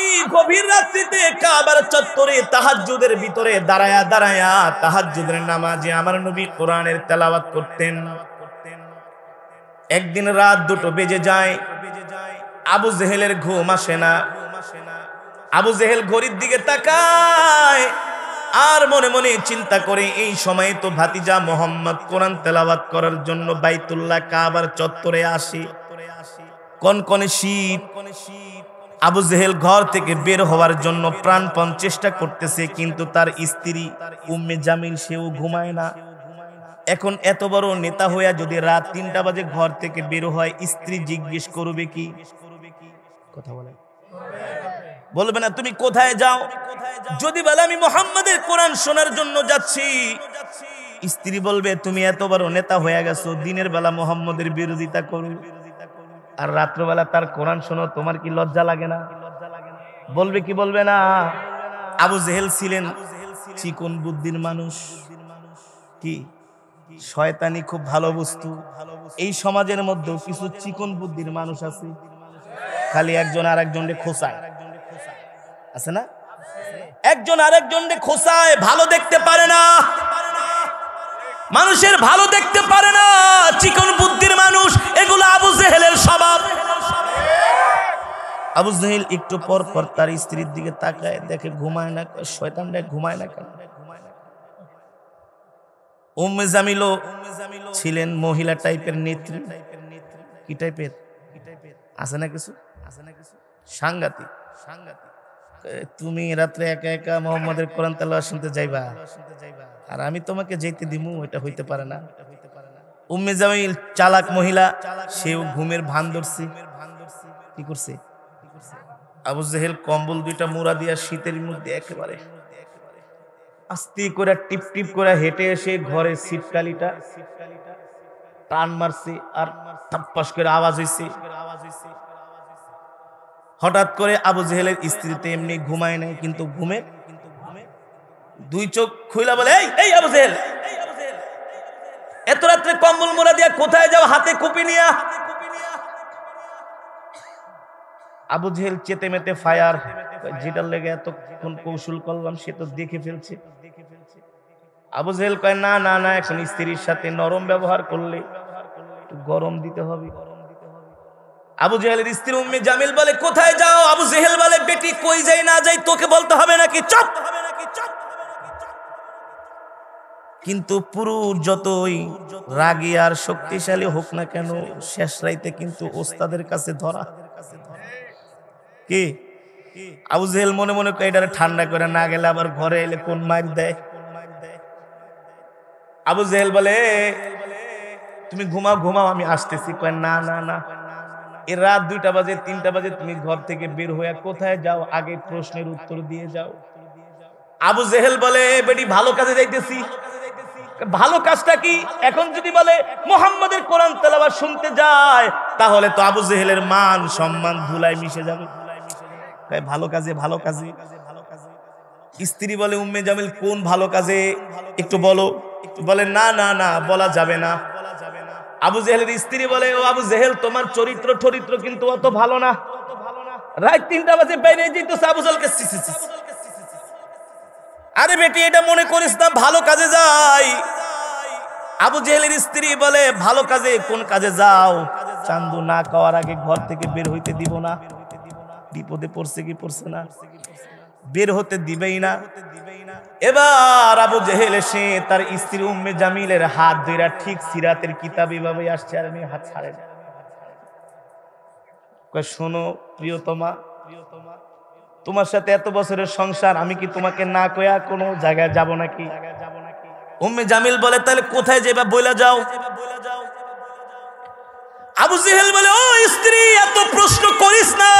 আমি গভীর রাত্রিতে কাবার চত্বরে ভিতরে দাঁড়ায়া দাঁড়ায়া নামাজে আমার নবী কোরআনের করতেন একদিন রাত দুটো বেজে যায় আবু জেহেলের ঘুম আসে না আবু জেহেল ঘড়ির দিকে তাকায় আর মনে মনে চিন্তা করে এই সময়ে তো ভাতিজা মোহাম্মদ কোরআন তেলাওয়াত করার জন্য বাইতুল্লাহ কাবার চত্বরে আসে কনকনে শীত আবু জেহেল ঘর থেকে বের হওয়ার জন্য প্রাণপণ চেষ্টা করতেছে কিন্তু তার স্ত্রী উম্মে জামিল সেও ঘুমায় না এখন এত বড় নেতা হইয়া যদি রাত তিনটা বাজে ঘর থেকে বের হয় স্ত্রী জিজ্ঞেস করবে কি কথা বলে বলবে না তুমি কোথায় যাও যদি বলে আমি মোহাম্মদের কোরআন শোনার জন্য যাচ্ছি স্ত্রী বলবে তুমি এত বড় নেতা হয়ে গেছো দিনের বেলা মোহাম্মদের বিরোধিতা করবে আর রাত্রবেলা তার কোরআন শোনো তোমার কি লজ্জা লাগে না বলবে কি বলবে না আবু জেহেল ছিলেন চিকন বুদ্ধির মানুষ কি শয়তানি খুব ভালো বস্তু এই সমাজের মধ্যেও কিছু চিকন বুদ্ধির মানুষ আছে খালি একজন আর একজনকে খোসায় আছে না একজন আর একজন খোসায় ভালো দেখতে পারে না মানুষের ভালো দেখতে পারে না চিকন বুদ্ধির মানুষ এগুলো আবু জেহেলের স্বভাব আবু জেহেল একটু পর পর তার স্ত্রীর দিকে তাকায় দেখে ঘুমায় না শয়তানটা ঘুমায় না কেন উম্মে জামিলো ছিলেন মহিলা টাইপের নেত্রী কি টাইপের আছে না কিছু আছে না কিছু সাংঘাতিক সাংঘাতিক তুমি রাত্রে একা একা মোহাম্মদের কোরআন তাল্লাহ শুনতে যাইবা আর আমি তোমাকে যেতে দিমু এটা হইতে পারে না উম্মে জামিল চালাক মহিলা সেও ঘুমের ভান ধরছে কি করছে আবু জেহেল কম্বল দুইটা মোড়া দিয়া শীতের মধ্যে একেবারে আস্তি করে টিপ টিপ করে হেঁটে এসে ঘরে শীতকালিটা টান মারছে আর থাপ্পাস করে আওয়াজ হয়েছে হঠাৎ করে আবু জেহেলের স্ত্রী তো এমনি ঘুমায় নাই কিন্তু ঘুমে দুই চোখ খুইলা বলে এই এই আবু জেহেল এত রাত্রে কম্বল মোড়া দিয়া কোথায় যাও হাতে কুপি নিয়া আবু জেহেল চেতে মেতে ফায়ার যেটা লেগে এতক্ষণ কৌশল করলাম সে তো দেখে ফেলছে আবু জেহেল কয় না না না এখন স্ত্রীর সাথে নরম ব্যবহার করলে একটু গরম দিতে হবে আবু জেহেলের স্ত্রী উম্মে জামিল বলে কোথায় যাও আবু জেহেল বলে বেটি কই যাই না যাই তোকে বলতে হবে নাকি চপ কিন্তু পুরুষ যতই রাগী আর শক্তিশালী হোক না কেন শেষ রাইতে কিন্তু ওস্তাদের কাছে ধরা কি আবু জেহেল মনে মনে এটারে ঠান্ডা করে না গেলে আবার ঘরে এলে কোন মাইর দেয় আবু জেহেল বলে তুমি ঘুমাও ঘুমাও আমি আসতেছি কয় না না না রাত দুইটা বাজে তিনটা বাজে তুমি ঘর থেকে বের হয়ে কোথায় যাও আগে প্রশ্নের উত্তর দিয়ে যাও আবু জেহেল বলে বেটি ভালো কাজে যাইতেছি ভালো কাজটা কি এখন যদি বলে মোহাম্মদের কোরআন তেলাবার শুনতে যায় তাহলে তো আবু জেহেলের মান সম্মান ধুলাই মিশে যাবে ভালো কাজে ভালো কাজে স্ত্রী বলে উম্মে জামিল কোন ভালো কাজে একটু বলো বলে না না না বলা যাবে না আবু জেহেলের স্ত্রী বলে ও আবু জেহেল তোমার চরিত্র চরিত্র কিন্তু অত ভালো না রাত তিনটা বাজে বাইরে যেত আবু জেলকে আরে বেটি এটা মনে করিস না ভালো কাজে যাই আবু জেহেলের স্ত্রী বলে ভালো কাজে কোন কাজে যাও চান্দু না খাওয়ার আগে ঘর থেকে বের হইতে দিব না বিপদে পড়ছে কি পড়ছে না বের হতে দিবেই না এবার আবু জেহেল এসে তার স্ত্রী উম্মে জামিলের হাত ধইরা ঠিক সিরাতের কিতাব এভাবে আসছে আর আমি হাত ছাড়ে না শোনো প্রিয়তমা প্রিয়তমা তোমার সাথে এত বছরের সংসার আমি কি তোমাকে না কয়া কোনো জায়গায় যাব নাকি উম্মে জামিল বলে তাহলে কোথায় যাবা বইলা যাও আবু জেহেল বলে ও স্ত্রী এত প্রশ্ন করিস না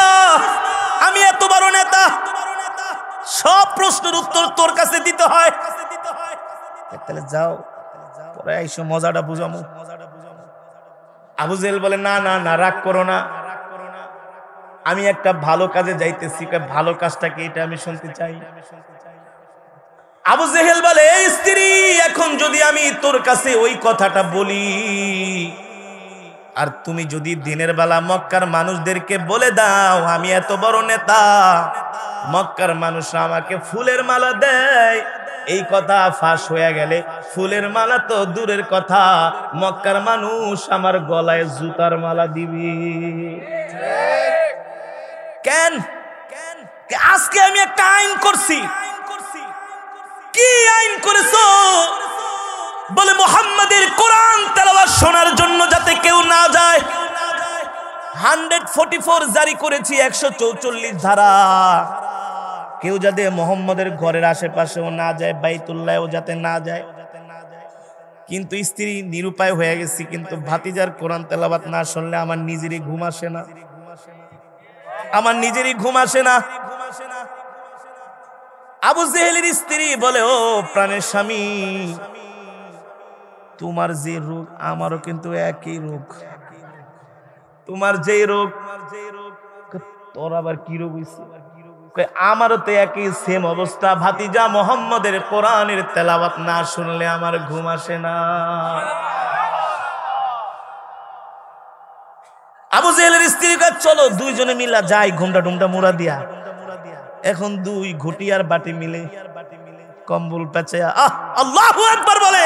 আমি এত বড় নেতা সব প্রশ্নের উত্তর তোর কাছে দিতে হয় তাহলে যাও পরে আইসো মজাটা বুঝামো আবুজেল বলে না না না রাগ করো না আমি একটা ভালো কাজে যাইতেছি ভালো কাজটাকে এটা আমি শুনতে চাই আবু জেহেল বলে স্ত্রী এখন যদি আমি তোর কাছে ওই কথাটা বলি আর তুমি যদি দিনের বেলা মক্কার মানুষদেরকে বলে দাও আমি এত বড় নেতা মক্কার মানুষ আমাকে ফুলের মালা দেয় এই কথা ফাঁস হয়ে গেলে ফুলের মালা তো দূরের কথা মক্কার মানুষ আমার গলায় জুতার মালা দিবি কেন আজকে আমি একটা আইন করছি কি আইন করেছ বলে মোহাম্মদের কোরআন তেলাবার শোনার জন্য যাতে কেউ না যায় হান্ড্রেড ফোর্টি ফোর জারি করেছি একশো চৌচল্লিশ ধারা কেউ যাতে মোহাম্মদের ঘরের আশেপাশেও না যায় বাইতুল্লাহও যাতে না যায় কিন্তু স্ত্রী নিরুপায় হয়ে গেছি কিন্তু ভাতিজার কোরআন তেলাবাত না শুনলে আমার নিজেরই ঘুম আসে না আমার নিজেরই ঘুম আসে না আবু জেহেলের স্ত্রী বলে ও প্রাণের স্বামী তোমার যে রোগ আমারও কিন্তু একই রোগ তোমার যে রোগ তোর আবার কি রোগ হয়েছে আমারও তো একই সেম অবস্থা ভাতিজা মোহাম্মদের কোরআনের তেলাবাত না শুনলে আমার ঘুম আসে না আবু জেলের স্ত্রীর চলো দুইজনে মিলা যাই ঘুমটা টুমটা মুড়া দিয়া এখন দুই ঘুটি আর বাটি মিলে কম্বুল পেঁচে আহ আল্লাহ একবার বলে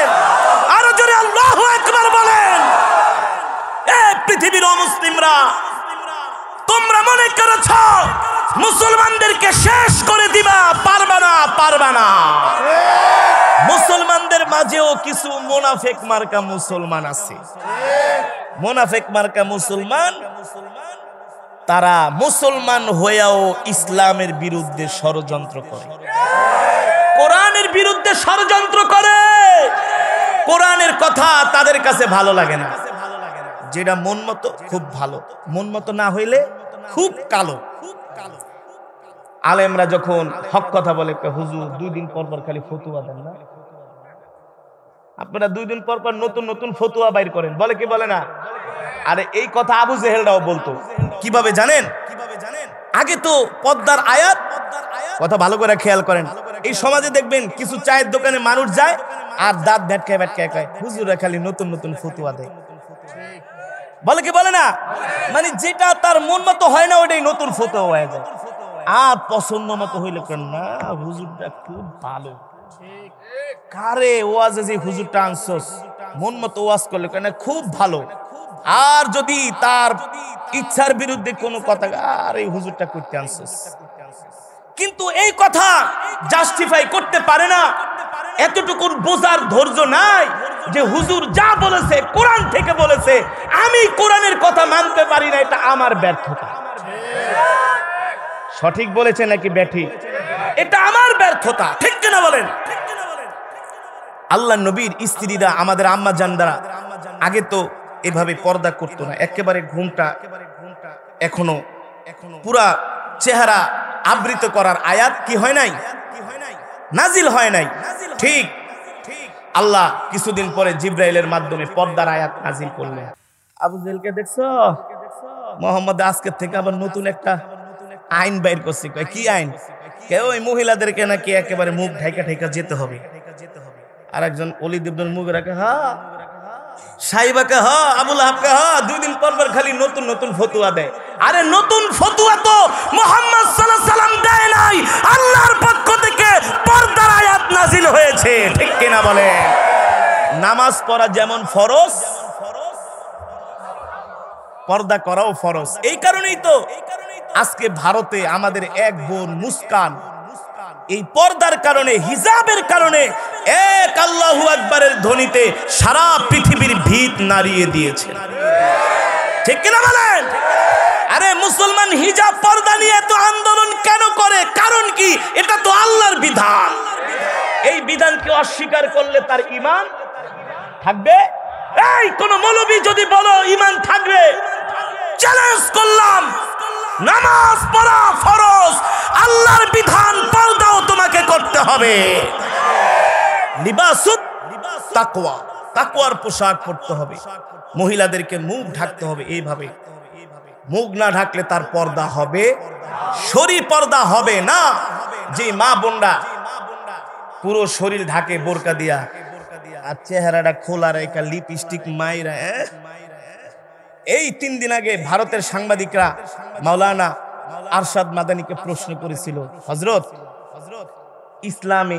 আরো জোরে আল্লাহ একবার বলে পৃথিবীর অমুসলিমরা তোমরা মনে করেছ মুসলমানদেরকে শেষ করে দিবা পারবা না পারবা না মুসলমানদের মাঝেও কিছু মোনাফেক মার্কা মুসলমান আছে মোনাফেক মার্কা মুসলমান তারা মুসলমান হয়েও ইসলামের বিরুদ্ধে ষড়যন্ত্র করে কোরআনের বিরুদ্ধে ষড়যন্ত্র করে কোরআনের কথা তাদের কাছে ভালো লাগে না যেটা মন মতো খুব ভালো মন মতো না হইলে খুব কালো খুব কালো আলেমরা যখন হক কথা বলে হুজুর দুই দিন পর পর খালি ফতুয়া দেন না আপনারা দুই দিন পর পর নতুন নতুন ফতুয়া বাইর করেন বলে কি বলে না আরে এই কথা আবু জেহেলরাও বলতো কিভাবে জানেন কিভাবে জানেন আগে তো পদ্মার আয়াত কথা ভালো করে খেয়াল করেন এই সমাজে দেখবেন কিছু চায়ের দোকানে মানুষ যায় আর দাঁত ভেটকায় ভেটকায় খায় হুজুরা খালি নতুন নতুন ফতুয়া দেয় বলে কি বলে না মানে যেটা তার মন মতো হয় না ওইটাই নতুন ফটো হয়ে যায় আর পছন্দ মতো হইলে কেন না হুজুরটা খুব ভালো কারে ওয়াজে যে হুজুরটা আনসস মন মতো ওয়াজ করলে কেন খুব ভালো আর যদি তার ইচ্ছার বিরুদ্ধে কোনো কথা আর এই হুজুরটা করতে আনসস কিন্তু এই কথা জাস্টিফাই করতে পারে না এতটুকুন বোঝার ধৈর্য নাই যে হুজুর যা বলেছে কোরআন থেকে বলেছে আমি কোরআনের কথা মানতে পারি না এটা আমার ব্যর্থতা সঠিক বলেছে নাকি ব্যাঠি এটা আমার ব্যর্থতা ঠিক কিনা বলেন আল্লাহ নবীর স্ত্রীরা আমাদের আম্মা জানদারা আগে তো এভাবে পর্দা করতো না একেবারে ঘুমটা এখনো এখনো পুরা চেহারা আবৃত করার আয়াত কি হয় নাই নাজিল হয় নাই ঠিক আল্লাহ কিছুদিন পরে জিব্রাইলের মাধ্যমে পর্দার আয়াত নাজিল করলেন আবু জেলকে দেখছো মোহাম্মদ আজকের থেকে আবার নতুন একটা আইন বাইর করছি কি আইন কেউ ওই মহিলাদেরকে নাকি একেবারে মুখ ঢাইকা ঢাইকা যেতে হবে আর একজন অলিদ মুখ রাখে হা সাইবাকে হ আবুল হাবকে হ দুই দিন পর পর খালি নতুন নতুন ফতুয়া দেয় আরে নতুন ফতুয়া তো মোহাম্মদ সাল্লাহ সাল্লাম দেয় নাই আল্লাহর পক্ষ থেকে পর্দার আয়াত নাজিল হয়েছে ঠিক কিনা বলে নামাজ পড়া যেমন ফরজ পর্দা করাও ফরজ এই কারণেই তো আজকে ভারতে আমাদের এক বোন মুস্কান এই পর্দার কারণে হিজাবের কারণে এক আল্লাহ আকবরের ধ্বনিতে সারা পৃথিবীর ভিত নাড়িয়ে দিয়েছে ঠিক কিনা বলেন আরে মুসলমান হিজাব পর্দা নিয়ে এত আন্দোলন কেন করে কারণ কি এটা তো আল্লাহর বিধান এই বিধানকে অস্বীকার করলে তার ইমান থাকবে এই কোন মৌলবী যদি বলো ইমান থাকবে চ্যালেঞ্জ করলাম নামাজ পড়া ফরজ আল্লাহর বিধান পাল্টাও তোমাকে করতে হবে লিবাসুত তাকওয়া তাকওয়ার পোশাক পড়তে হবে মহিলাদেরকে মুখ ঢাকতে হবে এইভাবে মুখ না ঢাকলে তার পর্দা হবে শরীর পর্দা হবে না যে মা বোনরা পুরো শরীর ঢাকে বোরকা দিয়া আর চেহারাটা খোলা রেখা লিপস্টিক মাইরা হ্যাঁ? এই তিন দিন আগে ভারতের সাংবাদিকরা মাওলানা আরশাদ মাদানিকে প্রশ্ন করেছিল হজরত ইসলামে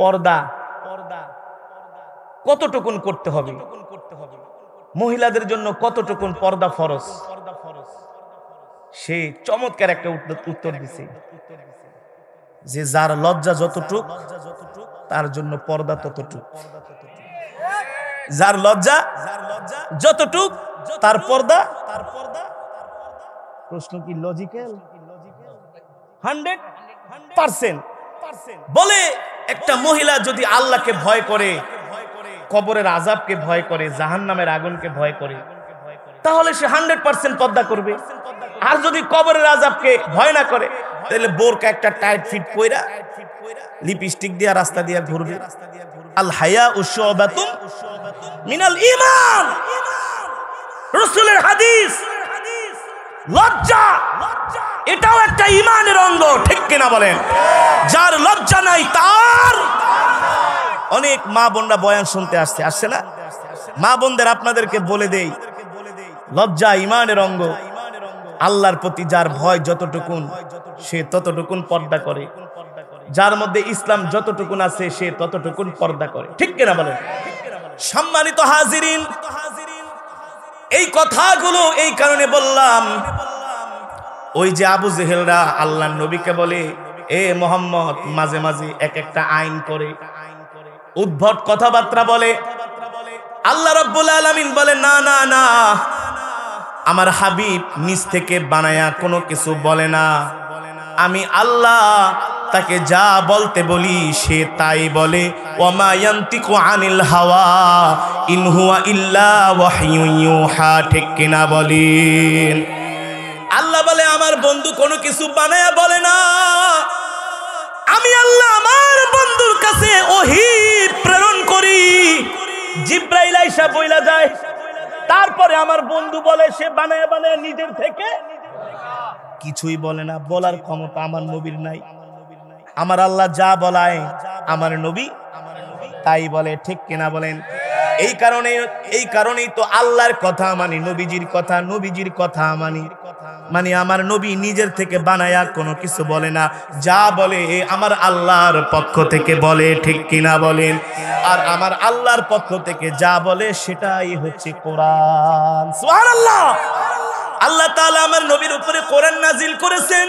পর্দা পর্দা কতটুকুন করতে হবে মহিলাদের জন্য কতটুকুন পর্দা ফরজ সে চমৎকার একটা উত্তর দিছে যে যার লজ্জা যতটুক তার জন্য পর্দা ততটুক যার লজ্জা যতটুক তার পর্দা তার পর্দা প্রশ্ন কি লজিক্যাল হান্ড্রেড পার্সেন্ট বলে একটা মহিলা যদি আল্লাহকে ভয় করে কবরের আজাবকে ভয় করে জাহান নামের আগুনকে ভয় করে তাহলে সে হান্ড্রেড পার্সেন্ট পদ্মা করবে আর যদি কবরের আজাবকে ভয় না করে তাহলে বোরকা একটা টাইট ফিট কইরা লিপস্টিক দিয়ে রাস্তা দিয়ে ঘুরবে আল হায়া উৎসবাতুম মিনাল ইমান রসুলের হাদিস লজ্জা এটাও একটা ইমানের অঙ্গ ঠিক কিনা বলেন যার লজ্জা নাই তার অনেক মা বোনরা বয়ান শুনতে আসছে আসছে না মা বোনদের আপনাদেরকে বলে দেই লজ্জা ইমানের অঙ্গ আল্লাহর প্রতি যার ভয় যতটুকুন সে ততটুকুন পর্দা করে যার মধ্যে ইসলাম যতটুকুন আছে সে ততটুকুন পর্দা করে ঠিক কিনা বলেন সম্মানিত হাজিরিন এই কথাগুলো এই কারণে বললাম ওই যে আবু জেহেলরা আল্লাহ নবীকে বলে এ মোহাম্মদ মাঝে মাঝে এক একটা আইন করে উদ্ভট কথাবার্তা বলে আল্লাহ রব্বুল আলমিন বলে না না না আমার হাবিব নিজ থেকে বানায়া কোনো কিছু বলে না আমি আল্লাহ তাকে যা বলতে বলি সে তাই বলে আনিল হাওয়া ইনহুয়া ইল্লা ওয়াহিউহা ঠিক কিনা বলেন আল্লাহ বলে আমার বন্ধু কোনো কিছু বানায় বলে না আমি আল্লাহ আমার বন্ধুর কাছে ওহি প্রেরণ করি জিব্রাইলাইসা বইলা যায় তারপরে আমার বন্ধু বলে সে বানায় বানায় নিজের থেকে কিছুই বলে না বলার ক্ষমতা আমার নবীর নাই আমার আল্লাহ যা বলায় আমার নবী তাই বলে ঠিক কিনা বলেন এই কারণে এই কারণেই তো আল্লাহর কথা মানি নবীজির কথা নবীজির কথা মানি মানে আমার নবী নিজের থেকে বানায়া কোনো কিছু বলে না যা বলে আমার আল্লাহর পক্ষ থেকে বলে ঠিক কিনা বলেন আর আমার আল্লাহর পক্ষ থেকে যা বলে সেটাই হচ্ছে কোরআন আল্লাহ আল্লাহ তাআলা আমার নবীর উপরে কোরআন নাজিল করেছেন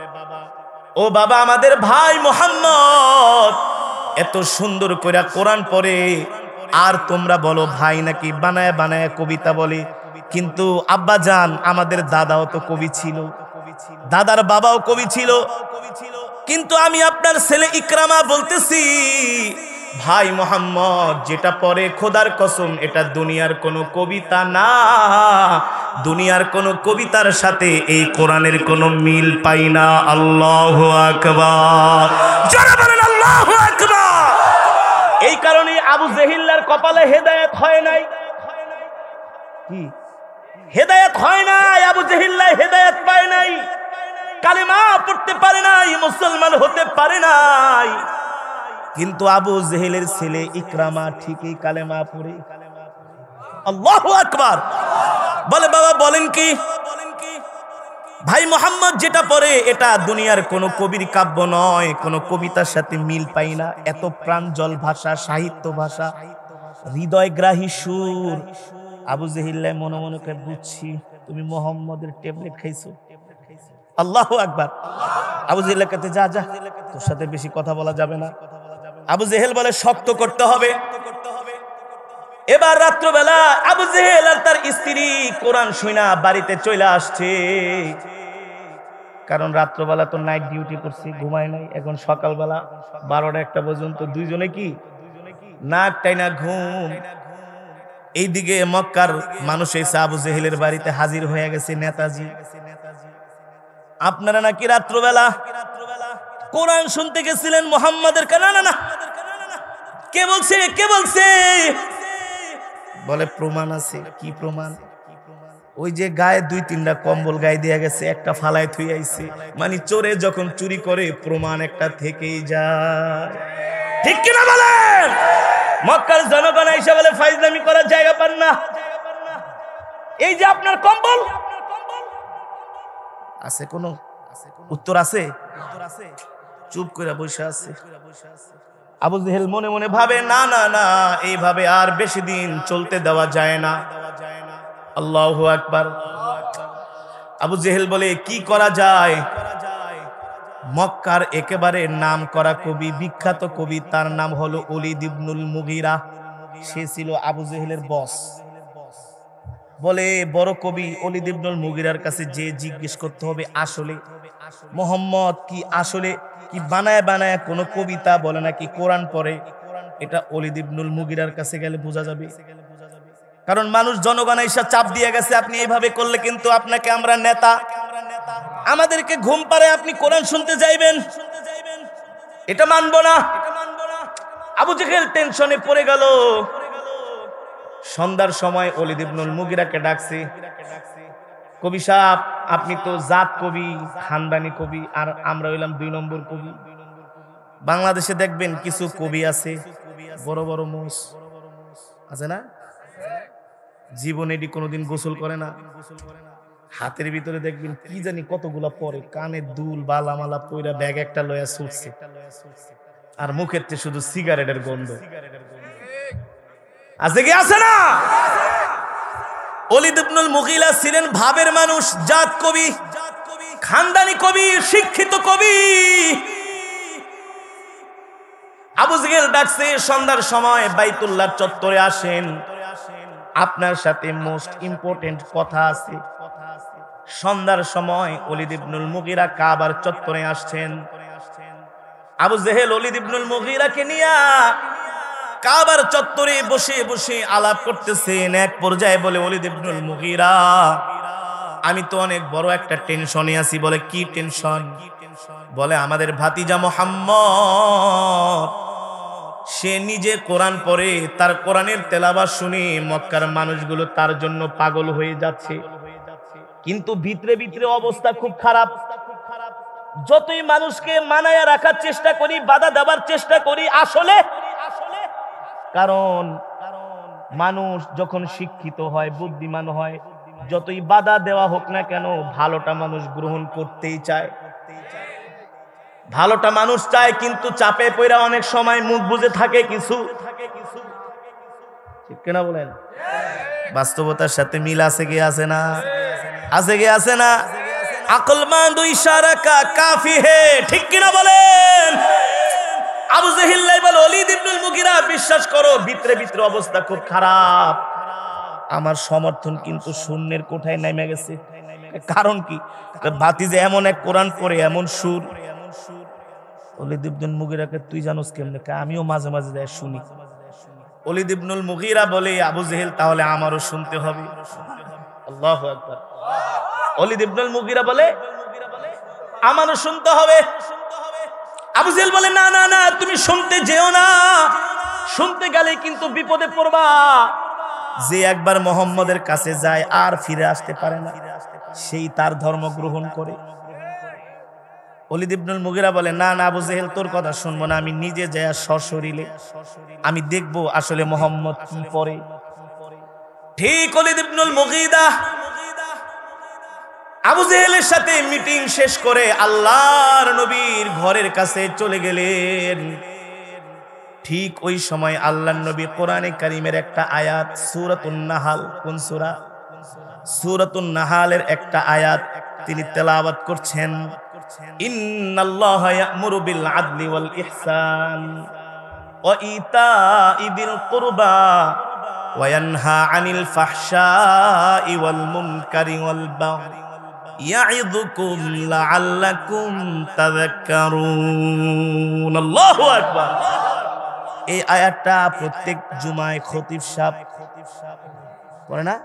ও বাবা আমাদের ভাই মোহাম্মদ এত সুন্দর করে কোরআন পরে আর তোমরা বলো ভাই নাকি বানায় বানায় কবিতা বলে কিন্তু আব্বা যান আমাদের দাদাও তো কবি ছিল দাদার বাবাও কবি ছিল কিন্তু আমি আপনার ছেলে ইকরামা বলতেছি ভাই মোহাম্মদ যেটা পরে খোদার কসম এটা দুনিয়ার কোনো কবিতা না দুনিয়ার কোনো কবিতার সাথে এই কোরআনের কোনো মিল পাই না আল্লাহ আকবার এই কারণে আবু জেহিল্লার কপালে হেদায়েত হয় নাই হেদায়ত হয় নাই আবু জেহিল্লা হেদায়ত পায় নাই কালেমা পড়তে পারে নাই মুসলমান হতে পারে নাই কিন্তু আবু জেহেলের ছেলে ইকরামা ঠিকই কালেমা পড়ে আকবার বলে বাবা বলেন কি ভাই মোহাম্মদ যেটা পড়ে এটা দুনিয়ার কোনো কবির কাব্য নয় কোনো কবিতার সাথে মিল পাই না এত প্রাঞ্জল ভাষা সাহিত্য ভাষা হৃদয়গ্রাহী সুর আবু জেহিল্লায় মনে মনে করে বুঝছি তুমি মোহাম্মদের ট্যাবলেট খাইছো আল্লাহ আকবার আবু জেহিল্লার কাছে যা যা তোর সাথে বেশি কথা বলা যাবে না আবু জেহেল বলে শক্ত করতে হবে এবার রাত্রবেলা আবু জেহেল আর তার স্ত্রী কোরআন শুনা বাড়িতে চলে আসছে কারণ রাত্রবেলা তো নাইট ডিউটি করছি ঘুমাই নাই এখন সকালবেলা বারোটা একটা পর্যন্ত দুইজনে কি নাক না ঘুম এইদিকে মক্কার মানুষ এসে আবু জেহেলের বাড়িতে হাজির হয়ে গেছে নেতাজি আপনারা নাকি রাত্রবেলা কোরআন শুনতে গেছিলেন মোহাম্মদের কানা না না কে বলছে কে বলছে বলে প্রমাণ আছে কি প্রমাণ ওই যে গায়ে দুই তিনটা কম্বল গায়ে দিয়ে গেছে একটা ফালায় থুই আইছে মানে চোরে যখন চুরি করে প্রমাণ একটা থেকেই যায় ঠিক কিনা বলেন মক্কার জনগণ আইসা বলে ফাইজলামি করার জায়গা পান না এই যে আপনার কম্বল আছে কোনো উত্তর আছে উত্তর আছে চুপ করে বসে আছে আবু জেহেল মনে মনে ভাবে না না না এইভাবে আর বেশি দিন চলতে দেওয়া যায় না আল্লাহ আকবার আবু জেহেল বলে কি করা যায় মক্কার একেবারে নাম করা কবি বিখ্যাত কবি তার নাম হলো অলিদ ইবনুল মুগিরা সে ছিল আবু জেহেলের বস বলে বড় কবি অলিদ ইবনুল মুগিরার কাছে যে জিজ্ঞেস করতে হবে আসলে মোহাম্মদ কি আসলে কি বানায় বানায় কোনো কবিতা বলে নাকি কোরআন পরে এটা অলিদিবনুল মুগিরার কাছে গেলে বোঝা যাবে কারণ মানুষ জনগণ এসে চাপ দিয়ে গেছে আপনি এইভাবে করলে কিন্তু আপনাকে আমরা নেতা আমাদেরকে ঘুম পারে আপনি কোরআন শুনতে যাইবেন এটা মানবো না আবু জেহেল টেনশনে পড়ে গেল সন্ধ্যার সময় অলিদিবনুল মুগিরাকে ডাকছি কবি সাহেব আপনি তো জাত কবি খানদানি কবি আর আমরা হইলাম দুই নম্বর কবি বাংলাদেশে দেখবেন কিছু কবি আছে বড় বড় মোষ আছে না জীবনে এটি কোনোদিন গোসল করে না হাতের ভিতরে দেখবেন কি জানি কতগুলা পরে কানে দুল বালামালা পইরা ব্যাগ একটা লয়া ছুটছে আর মুখের শুধু সিগারেটের গন্ধ আছে কি আছে না অলিদ ইবনুল ছিলেন ভাবের মানুষ জাত কবি খানদানি কবি শিক্ষিত কবি আবু জেহেল ডাকছে সন্ধ্যার সময় বাইতুল্লাহ চত্বরে আসেন আপনার সাথে মোস্ট ইম্পর্টেন্ট কথা আছে সন্ধ্যার সময় অলিদ ইবনুল মুগিরা কাবার চত্বরে আসছেন আবু জেহেল অলিদ ইবনুল মুগিরাকে নিয়ে কাবার চত্বরে বসে বসে আলাপ করতেছেন এক পর্যায়ে বলে ওলিদ ইবনুল মুগিরা আমি তো অনেক বড় একটা টেনশনে আছি বলে কি টেনশন বলে আমাদের ভাতিজা মোহাম্মদ সে নিজে কোরআন পরে তার কোরআনের তেলাবার শুনে মক্কার মানুষগুলো তার জন্য পাগল হয়ে যাচ্ছে কিন্তু ভিতরে ভিতরে অবস্থা খুব খারাপ যতই মানুষকে মানায় রাখার চেষ্টা করি বাধা দেওয়ার চেষ্টা করি আসলে কারণ মানুষ যখন শিক্ষিত হয় বুদ্ধিমান হয় যতই বাধা দেওয়া হোক না কেন ভালোটা মানুষ গ্রহণ করতেই চায় ভালোটা মানুষ চায় কিন্তু চাপে পড়া অনেক সময় মুখ বুঝে থাকে কিছু ঠিক বলেন বাস্তবতার সাথে মিল আছে কি আছে না আছে কি আছে না আকলমান দুই সারা কাফি হে ঠিক কিনা বলেন আবু জাহিল্লাই বলে অলিদ ইবনুল মুগিরা বিশ্বাস করো ভিতরে ভিতরে অবস্থা খুব খারাপ আমার সমর্থন কিন্তু শূন্যের কোঠায় নেমে গেছে কারণ কি যে এমন এক কোরআন পরে এমন সুর অলিদ ইবনুল মুগিরাকে তুই জানোস কেমনে আমিও মাঝে মাঝে যাই শুনি অলিদ ইবনুল মুগিরা বলে আবু জেহেল তাহলে আমারও শুনতে হবে আল্লাহ একবার অলিদ ইবনুল মুগিরা বলে আমারও শুনতে হবে আবুজেল বলে না না না তুমি শুনতে যেও না শুনতে গেলে কিন্তু বিপদে পড়বা যে একবার মোহাম্মদের কাছে যায় আর ফিরে আসতে পারে না সেই তার ধর্ম গ্রহণ করে অলিদ মুগিরা বলে না না আবু তোর কথা শুনবো না আমি নিজে যাই সশরীরে আমি দেখব আসলে মোহাম্মদ কি পরে ঠিক অলিদ মুগিদা আবু জেহেলের সাথে মিটিং শেষ করে আল্লাহর নবীর ঘরের কাছে চলে গেলেন ঠিক ওই সময় আল্লাহ নবী কোরআনে কারিমের একটা আয়াত সুরাতুন নাহাল কোন সুরা সুরাতুন নাহালের একটা আয়াত তিনি তেলাওয়াত করছেন ইন্নাল্লাহ আদলি ওয়াল ইহসান আনিল ইয়াইদুকুম লাআল্লাকুম তাযাক্কারুন আল্লাহু আকবার এই আয়াতটা প্রত্যেক জুমায় খতিব সাহেব পড়ে না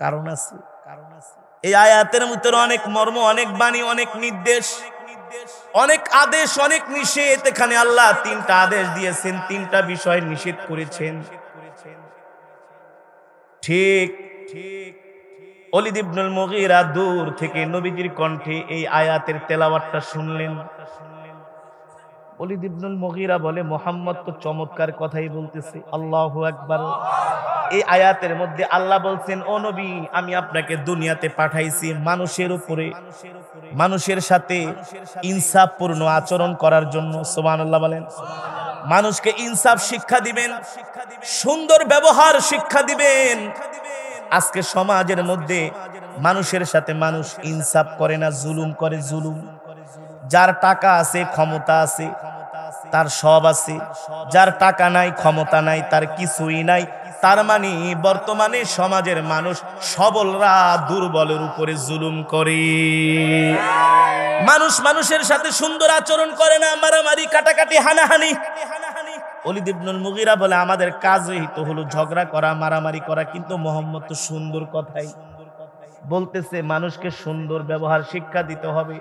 কারণ আছে কারণ আছে এই আয়াতের ভিতরে অনেক মর্ম অনেক বাণী অনেক নির্দেশ অনেক আদেশ অনেক নিষেধ এখানে আল্লাহ তিনটা আদেশ দিয়েছেন তিনটা বিষয় নিষেধ করেছেন ঠিক ঠিক অলিদ ইবনুল মুগিরা দূর থেকে নবীজির কণ্ঠে এই আয়াতের তেলাওয়াতটা শুনলেন অলিদ ইবনুল মুগিরা বলে মোহাম্মদ তো চমৎকার কথাই বলতেছে আল্লাহ একবার এই আয়াতের মধ্যে আল্লাহ বলছেন ও নবী আমি আপনাকে দুনিয়াতে পাঠাইছি মানুষের উপরে মানুষের সাথে ইনসাফপূর্ণ আচরণ করার জন্য সোমান আল্লাহ বলেন মানুষকে ইনসাফ শিক্ষা দিবেন সুন্দর ব্যবহার শিক্ষা দিবেন আজকে সমাজের মধ্যে মানুষের সাথে মানুষ ইনসাফ করে না জুলুম করে জুলুম যার টাকা আছে ক্ষমতা আছে তার সব আছে যার টাকা নাই ক্ষমতা নাই তার কিছুই নাই তার মানে বর্তমানে সমাজের মানুষ সবলরা দুর্বলের উপরে জুলুম করে মানুষ মানুষের সাথে সুন্দর আচরণ করে না মারামারি কাটাকাটি হানাহানি অলিদ ইবনুল মুগিরা বলে আমাদের কাজই তো হলো ঝগড়া করা মারামারি করা কিন্তু মোহাম্মদ তো সুন্দর কথাই বলতেছে মানুষকে সুন্দর ব্যবহার শিক্ষা দিতে হবে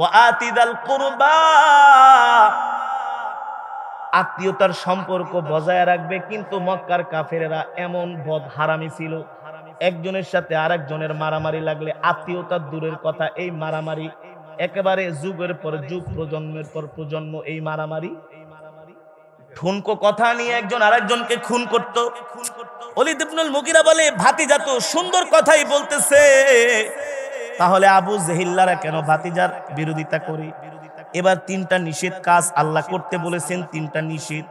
ও আতিদাল কুরবা আত্মীয়তার সম্পর্ক বজায় রাখবে কিন্তু মক্কার কাফেরেরা এমন বদ হারামি ছিল একজনের সাথে আর একজনের মারামারি লাগলে আত্মীয়তার দূরের কথা এই মারামারি একেবারে যুগের পর যুগ প্রজন্মের পর প্রজন্ম এই মারামারি ঠুনকো কথা নিয়ে একজন আরেকজনকে খুন করত অলি দিবনুল মুগিরা বলে ভাতি যাত সুন্দর কথাই বলতেছে তাহলে আবু জেহিল্লারা কেন ভাতিজার বিরোধিতা করে এবার তিনটা নিষেধ কাজ আল্লাহ করতে বলেছেন তিনটা নিষেধ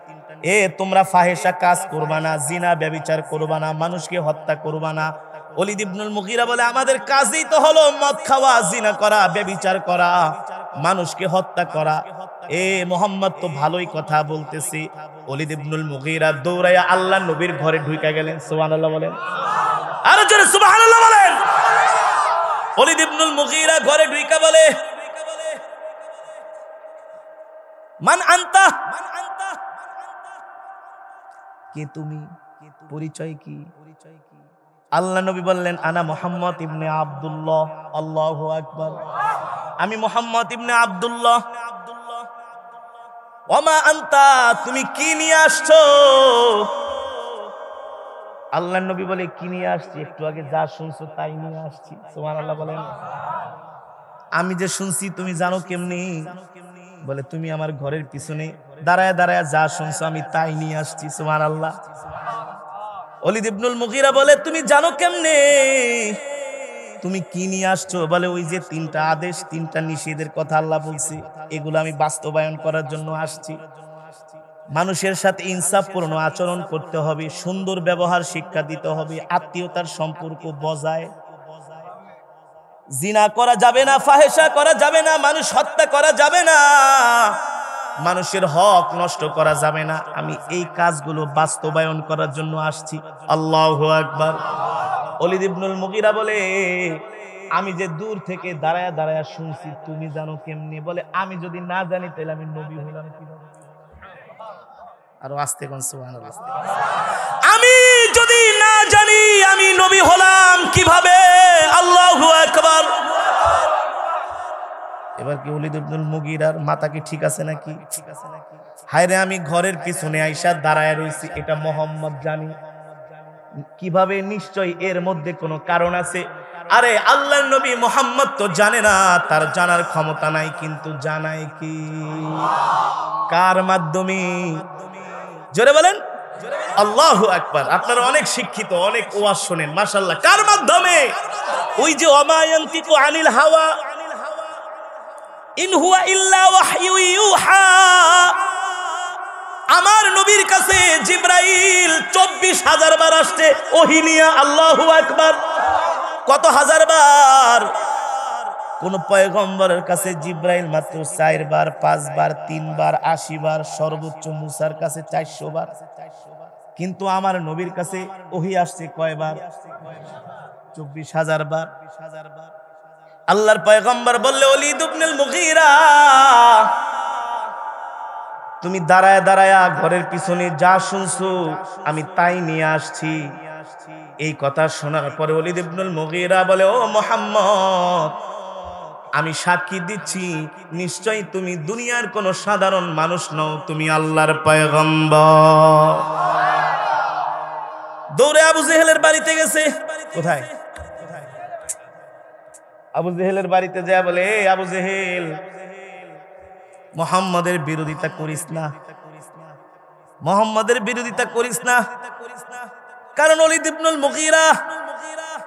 এ তোমরা ফাহেসা কাজ করবা না জিনা ব্যবিচার করবা না মানুষকে হত্যা করবা না অলিদ ইবনুল মুগিরা বলে আমাদের কাজই তো হলো মদ খাওয়া জিনা করা ব্যবিচার করা মানুষকে হত্যা করা এ মোহাম্মদ তো ভালোই কথা বলতেছি অলিদ ইবনুল মুগিরা দৌড়াইয়া আল্লাহ নবীর ঘরে ঢুকা গেলেন সুবাহ বলেন আরো জোরে বলেন অলিদ ইবনুল ঘরে বলে মান মান কে তুমি পরিচয় কি পরিচয় কি আল্লাহ নবী বললেন আনা মোহাম্মদ ইবনে আবদুল্লাহ আল্লাহ আকবর আমি মোহাম্মদ ইবনে আবদুল্লাহ আবদুল্লাহ অমা আন্তা তুমি কি নিয়ে আসছো আল্লাহ নবী বলে কি নিয়ে আসছি একটু আগে যা শুনছো তাই নিয়ে আসছি তোমার আল্লাহ বলে আমি যে শুনছি তুমি জানো কেমনি বলে তুমি আমার ঘরের পিছনে দাঁড়ায় দাঁড়ায় যা শুনছো আমি তাই নিয়ে আসছি সোমান আল্লাহ অলিদ ইবনুল মুগিরা বলে তুমি জানো কেমনে তুমি কি নিয়ে আসছো বলে ওই যে তিনটা আদেশ তিনটা নিষেধের কথা আল্লাহ বলছে এগুলো আমি বাস্তবায়ন করার জন্য আসছি মানুষের সাথে ইনসাফপূর্ণ আচরণ করতে হবে সুন্দর ব্যবহার শিক্ষা দিতে হবে আত্মীয়তার সম্পর্ক বজায় জিনা করা যাবে না ফাহেসা করা যাবে না মানুষ হত্যা করা যাবে না মানুষের হক নষ্ট করা যাবে না আমি এই কাজগুলো বাস্তবায়ন করার জন্য আসছি আল্লাহ একবার অলিদ ইবনুল মুগিরা বলে আমি যে দূর থেকে দাঁড়ায় দাঁড়ায় শুনছি তুমি জানো কেমনি বলে আমি যদি না জানি তাহলে আমি নবী হইলাম কি আরো আস্তে কোন আমি যদি না জানি আমি নবী হলাম কিভাবে আল্লাহ একবার এবার কি অলিদ ইবনুল মুগিরার মাতা কি ঠিক আছে নাকি ঠিক আছে নাকি হায়রে আমি ঘরের পিছনে আইসা দাঁড়ায় রয়েছি এটা মোহাম্মদ জানি কিভাবে নিশ্চয় এর মধ্যে কোনো কারণ আছে আরে আল্লাহ নবী মোহাম্মদ তো জানে না তার জানার ক্ষমতা নাই কিন্তু জানাই কি কার মাধ্যমে জোরে বলেন আল্লাহ একবার আপনারা অনেক শিক্ষিত অনেক ওয়াজ শোনেন মাসাল্লাহ কার মাধ্যমে ওই যে অমায়ন্তিত আনিল হাওয়া ইনহুয়া ইল্লা আমার নবীর কাছে জিব্রাইল চব্বিশ হাজার বার আসছে ওহিনিয়া আল্লাহ একবার কত হাজার বার কোন পয়গম্বরের কাছে জিব্রাইল মাত্র চার বার পাঁচ বার তিনবার আশি বার সর্বোচ্চ মুসার কাছে চারশো বার কিন্তু আমার নবীর কাছে ওহি আসছে কয়বার চব্বিশ হাজার বার হাজার বার আল্লাহর পয়গম্বর বললে অলি ইবনুল মুখিরা তুমি দাঁড়ায় দাঁড়ায়া ঘরের পিছনে যা শুনছো আমি তাই নিয়ে আসছি এই কথা শোনার পরে অলি দেবনুল মুগীরা বলে ও মোহাম্মদ আমি সাক্ষী দিচ্ছি নিশ্চয় তুমি দুনিয়ার কোন সাধারণ মানুষ নও তুমি আল্লাহর পায়গম্ব দৌড়ে আবু জেহেলের বাড়িতে গেছে কোথায় আবু জেহেলের বাড়িতে যা বলে এ আবু জেহেল মোহাম্মদের বিরোধিতা করিস না মোহাম্মদের বিরোধিতা করিস না কারণ অলি দিবনুল মুখিরা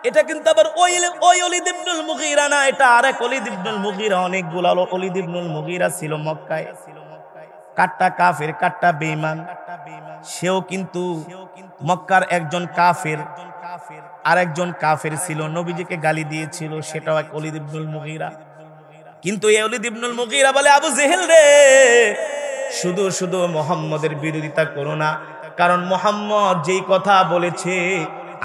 এটা কিন্তু আবার ওই ওই অলি দিবনুল মুখিরা না এটা আর এক দিবনুল মুখিরা মুকিরা অনেকগুলো অলি দিবনুল মুখিরা ছিল মক্কায় কাট্টা কাফের কাট্টা বেঈমান সেও কিন্তু মক্কার একজন কাফের আরেকজন কাফের ছিল নবীজিকে গালি দিয়েছিল সেটাও এক অলিদ ইবনুল মুগিরা কিন্তু এই অলিদ ইবনুল মুগিরা বলে আবু জেহেল রে শুধু শুধু মোহাম্মদের বিরোধিতা করো না কারণ মোহাম্মদ যেই কথা বলেছে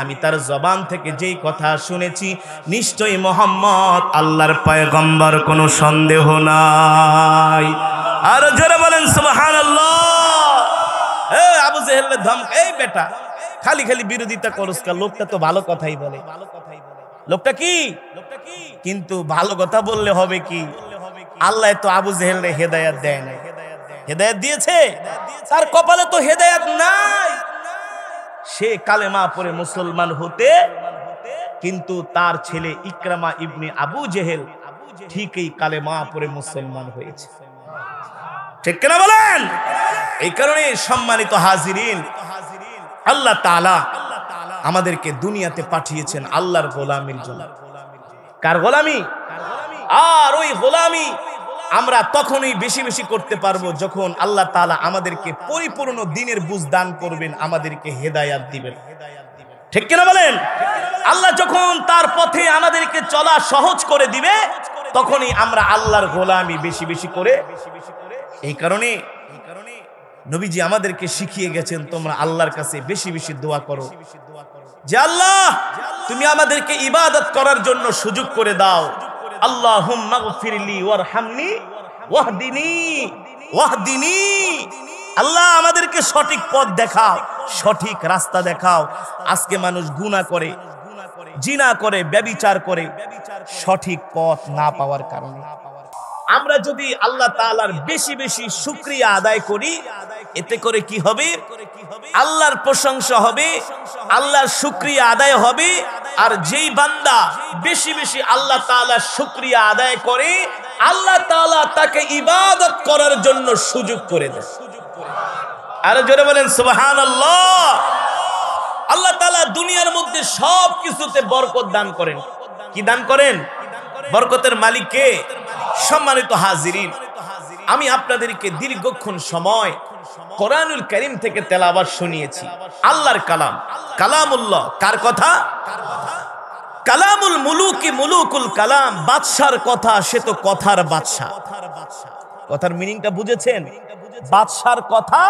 আমি তার জবান থেকে যেই কথা শুনেছি নিশ্চয়ই মোহাম্মদ আল্লাহর পায়ে গম্বার কোনো সন্দেহ নাই আর যারা বলেন সুবহানাল্লাহ এ আবু জেহেল ধমক এই বেটা খালি খালি বিরোধিতা করস কা লোকটা তো ভালো কথাই বলে লোকটা কি কিন্তু ভালো কথা বললে হবে কি আল্লাহ তো আবু জেহেল রে হেদায়াত দেয় না হেদায়াত দিয়েছে তার কপালে তো হেদায়াত নাই সে কালেমা পরে মুসলমান হতে কিন্তু তার ছেলে ইকরামা ইবনে আবু জেহেল ঠিকই কালেমা পরে মুসলমান হয়েছে ঠিক কেনা বলেন এই কারণে সম্মানিত হাজির আল্লাহ তালা আমাদেরকে দুনিয়াতে পাঠিয়েছেন আল্লাহর গোলামির জন্য কার গোলামি আর ওই গোলামি আমরা তখনই বেশি বেশি করতে পারবো যখন আল্লাহ তালা আমাদেরকে পরিপূর্ণ দিনের বুঝ দান করবেন আমাদেরকে হেদায়াত দিবেন ঠিক কিনা বলেন আল্লাহ যখন তার পথে আমাদেরকে চলা সহজ করে দিবে তখনই আমরা আল্লাহর গোলামি বেশি বেশি করে এই কারণে নবীজি আমাদেরকে শিখিয়ে গেছেন তোমরা আল্লাহর কাছে বেশি বেশি দোয়া করো যে আল্লাহ তুমি আমাদেরকে ইবাদত করার জন্য সুযোগ করে দাও আল্লাহ আল্লাহ আমাদেরকে সঠিক পথ দেখাও সঠিক রাস্তা দেখাও আজকে মানুষ গুণা করে জিনা করে ব্যবিচার করে সঠিক পথ না পাওয়ার কারণে আমরা যদি আল্লাহ তালার বেশি বেশি সুক্রিয়া আদায় করি এতে করে কি হবে আল্লাহর প্রশংসা হবে আল্লাহর সুক্রিয়া আদায় হবে আর যেই বান্দা বেশি বেশি আল্লাহ তালা সুক্রিয়া আদায় করে আল্লাহ তালা তাকে ইবাদত করার জন্য সুযোগ করে দেয় আরো জোরে বলেন সুবাহান আল্লাহ আল্লাহ তালা দুনিয়ার মধ্যে সব কিছুতে বরকত দান করেন কি দান করেন বরকতের মালিক কে সম্মানিত হাজিরিন আমি আপনাদেরকে দীর্ঘক্ষণ সময় কোরআনুল করিম থেকে তেলাবার শুনিয়েছি আল্লাহর কালাম কালামুল্লাহ কার কথা কালামুল মুলুকি মুলুকুল কালাম বাদশার কথা সে তো কথার বাদশা কথার মিনিংটা বুঝেছেন বাদশার কথা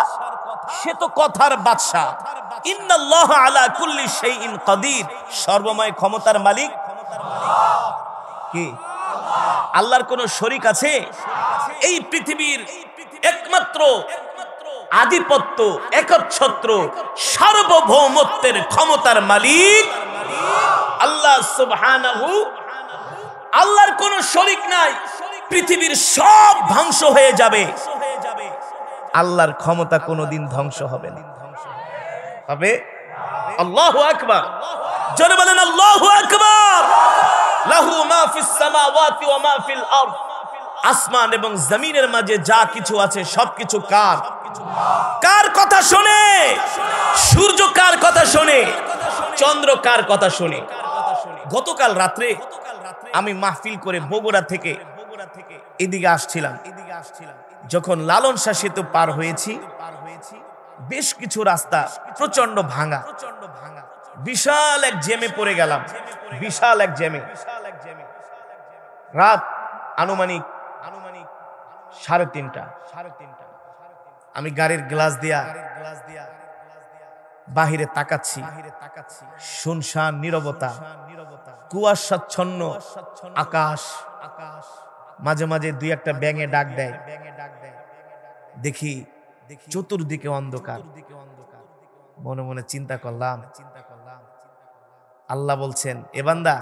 সে তো কথার বাদশা ইন্নাল্লাহ আলা কুল্লি শাইইন সর্বময় ক্ষমতার মালিক কি আল্লাহর কোন শরিক আছে এই পৃথিবীর একমাত্র আধিপত্য একচ্ছত্র সার্বভৌমত্বের ক্ষমতার মালিক আল্লাহ সুবহানাহু আল্লাহর কোন শরিক নাই পৃথিবীর সব ধ্বংস হয়ে যাবে আল্লাহর ক্ষমতা কোনোদিন ধ্বংস হবে না হবে আল্লাহ আকবার জোরে বলেন আল্লাহ আকবার আসমান এবং জমিনের মাঝে যা কিছু আছে সবকিছু কার কার কথা শুনে সূর্য কার কথা শুনে চন্দ্র কার কথা শুনে গতকাল রাত্রে আমি মাহফিল করে বগুড়া থেকে এদিকে আসছিলাম যখন লালন শাসিত পার হয়েছি বেশ কিছু রাস্তা প্রচন্ড ভাঙা বিশাল এক জেমে পড়ে গেলাম বিশাল এক জেমে রাত আনুমানিক আনুমানিক সাড়ে তিনটা সাড়ে তিনটা আমি গাড়ির গ্লাস দিয়া গ্লাস দিয়া বাহিরে তাকাচ্ছি শুনশান নিরবতা কুয়াশাচ্ছন্ন আকাশ আকাশ মাঝে মাঝে দুই একটা ব্যাঙে ডাক দেয় দেখি চতুর্দিকে অন্ধকার মনে মনে চিন্তা করলাম চিন্তা করলাম আল্লাহ বলছেন এবান্দা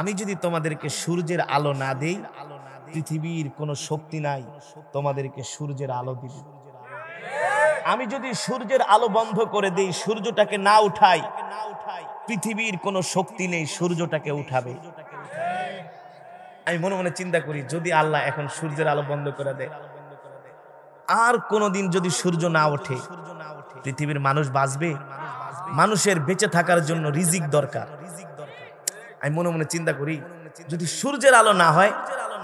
আমি যদি তোমাদেরকে সূর্যের আলো না দেই পৃথিবীর কোনো শক্তি নাই তোমাদেরকে সূর্যের আলো দিব আমি যদি সূর্যের আলো বন্ধ করে দেই সূর্যটাকে না উঠাই পৃথিবীর কোনো শক্তি নেই সূর্যটাকে উঠাবে আমি মনে মনে চিন্তা করি যদি আল্লাহ এখন সূর্যের আলো বন্ধ করে দেয় আর কোনোদিন যদি সূর্য না ওঠে পৃথিবীর মানুষ বাঁচবে মানুষের বেঁচে থাকার জন্য রিজিক দরকার আমি মনে মনে চিন্তা করি যদি সূর্যের আলো না হয়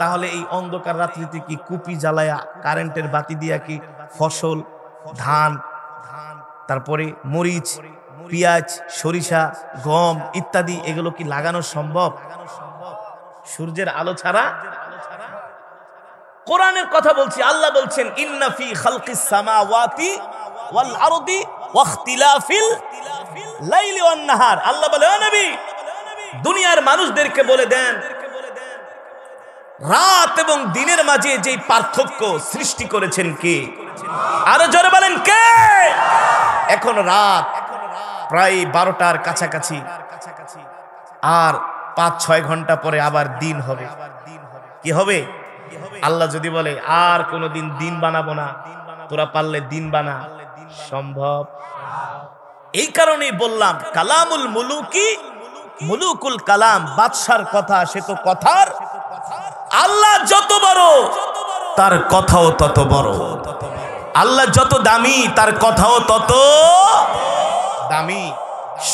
তাহলে এই অন্ধকার রাত্রিতে কি কুপি জ্বালায়া কারেন্টের বাতি দিয়া কি ফসল ধান তারপরে মরিচ পেঁয়াজ সরিষা গম ইত্যাদি এগুলো কি লাগানো সম্ভব সূর্যের আলো ছাড়া কোরআনের কথা বলছি আল্লাহ বলছেন ইন্নাফি খালকি সামাওয়াতি ওয়াল আরদি ওয়াখতিলাফিল লাইলি ওয়ান নাহার আল্লাহ বলে ও নবী দুনিয়ার মানুষদেরকে বলে দেন রাত এবং দিনের মাঝে যে পার্থক্য সৃষ্টি করেছেন কে আরো জোরে বলেন কে এখন রাত প্রায় বারোটার কাছাকাছি আর পাঁচ ছয় ঘন্টা পরে আবার দিন হবে কি হবে আল্লাহ যদি বলে আর কোনোদিন দিন বানাবো না তোরা পারলে দিন বানা সম্ভব এই কারণে বললাম কালামুল মুলুকি মুলুকুল কালাম বাদশার কথা সে তো কথার আল্লাহ যত বড় তার কথাও তত বড় আল্লাহ যত দামি তার কথাও তত দামি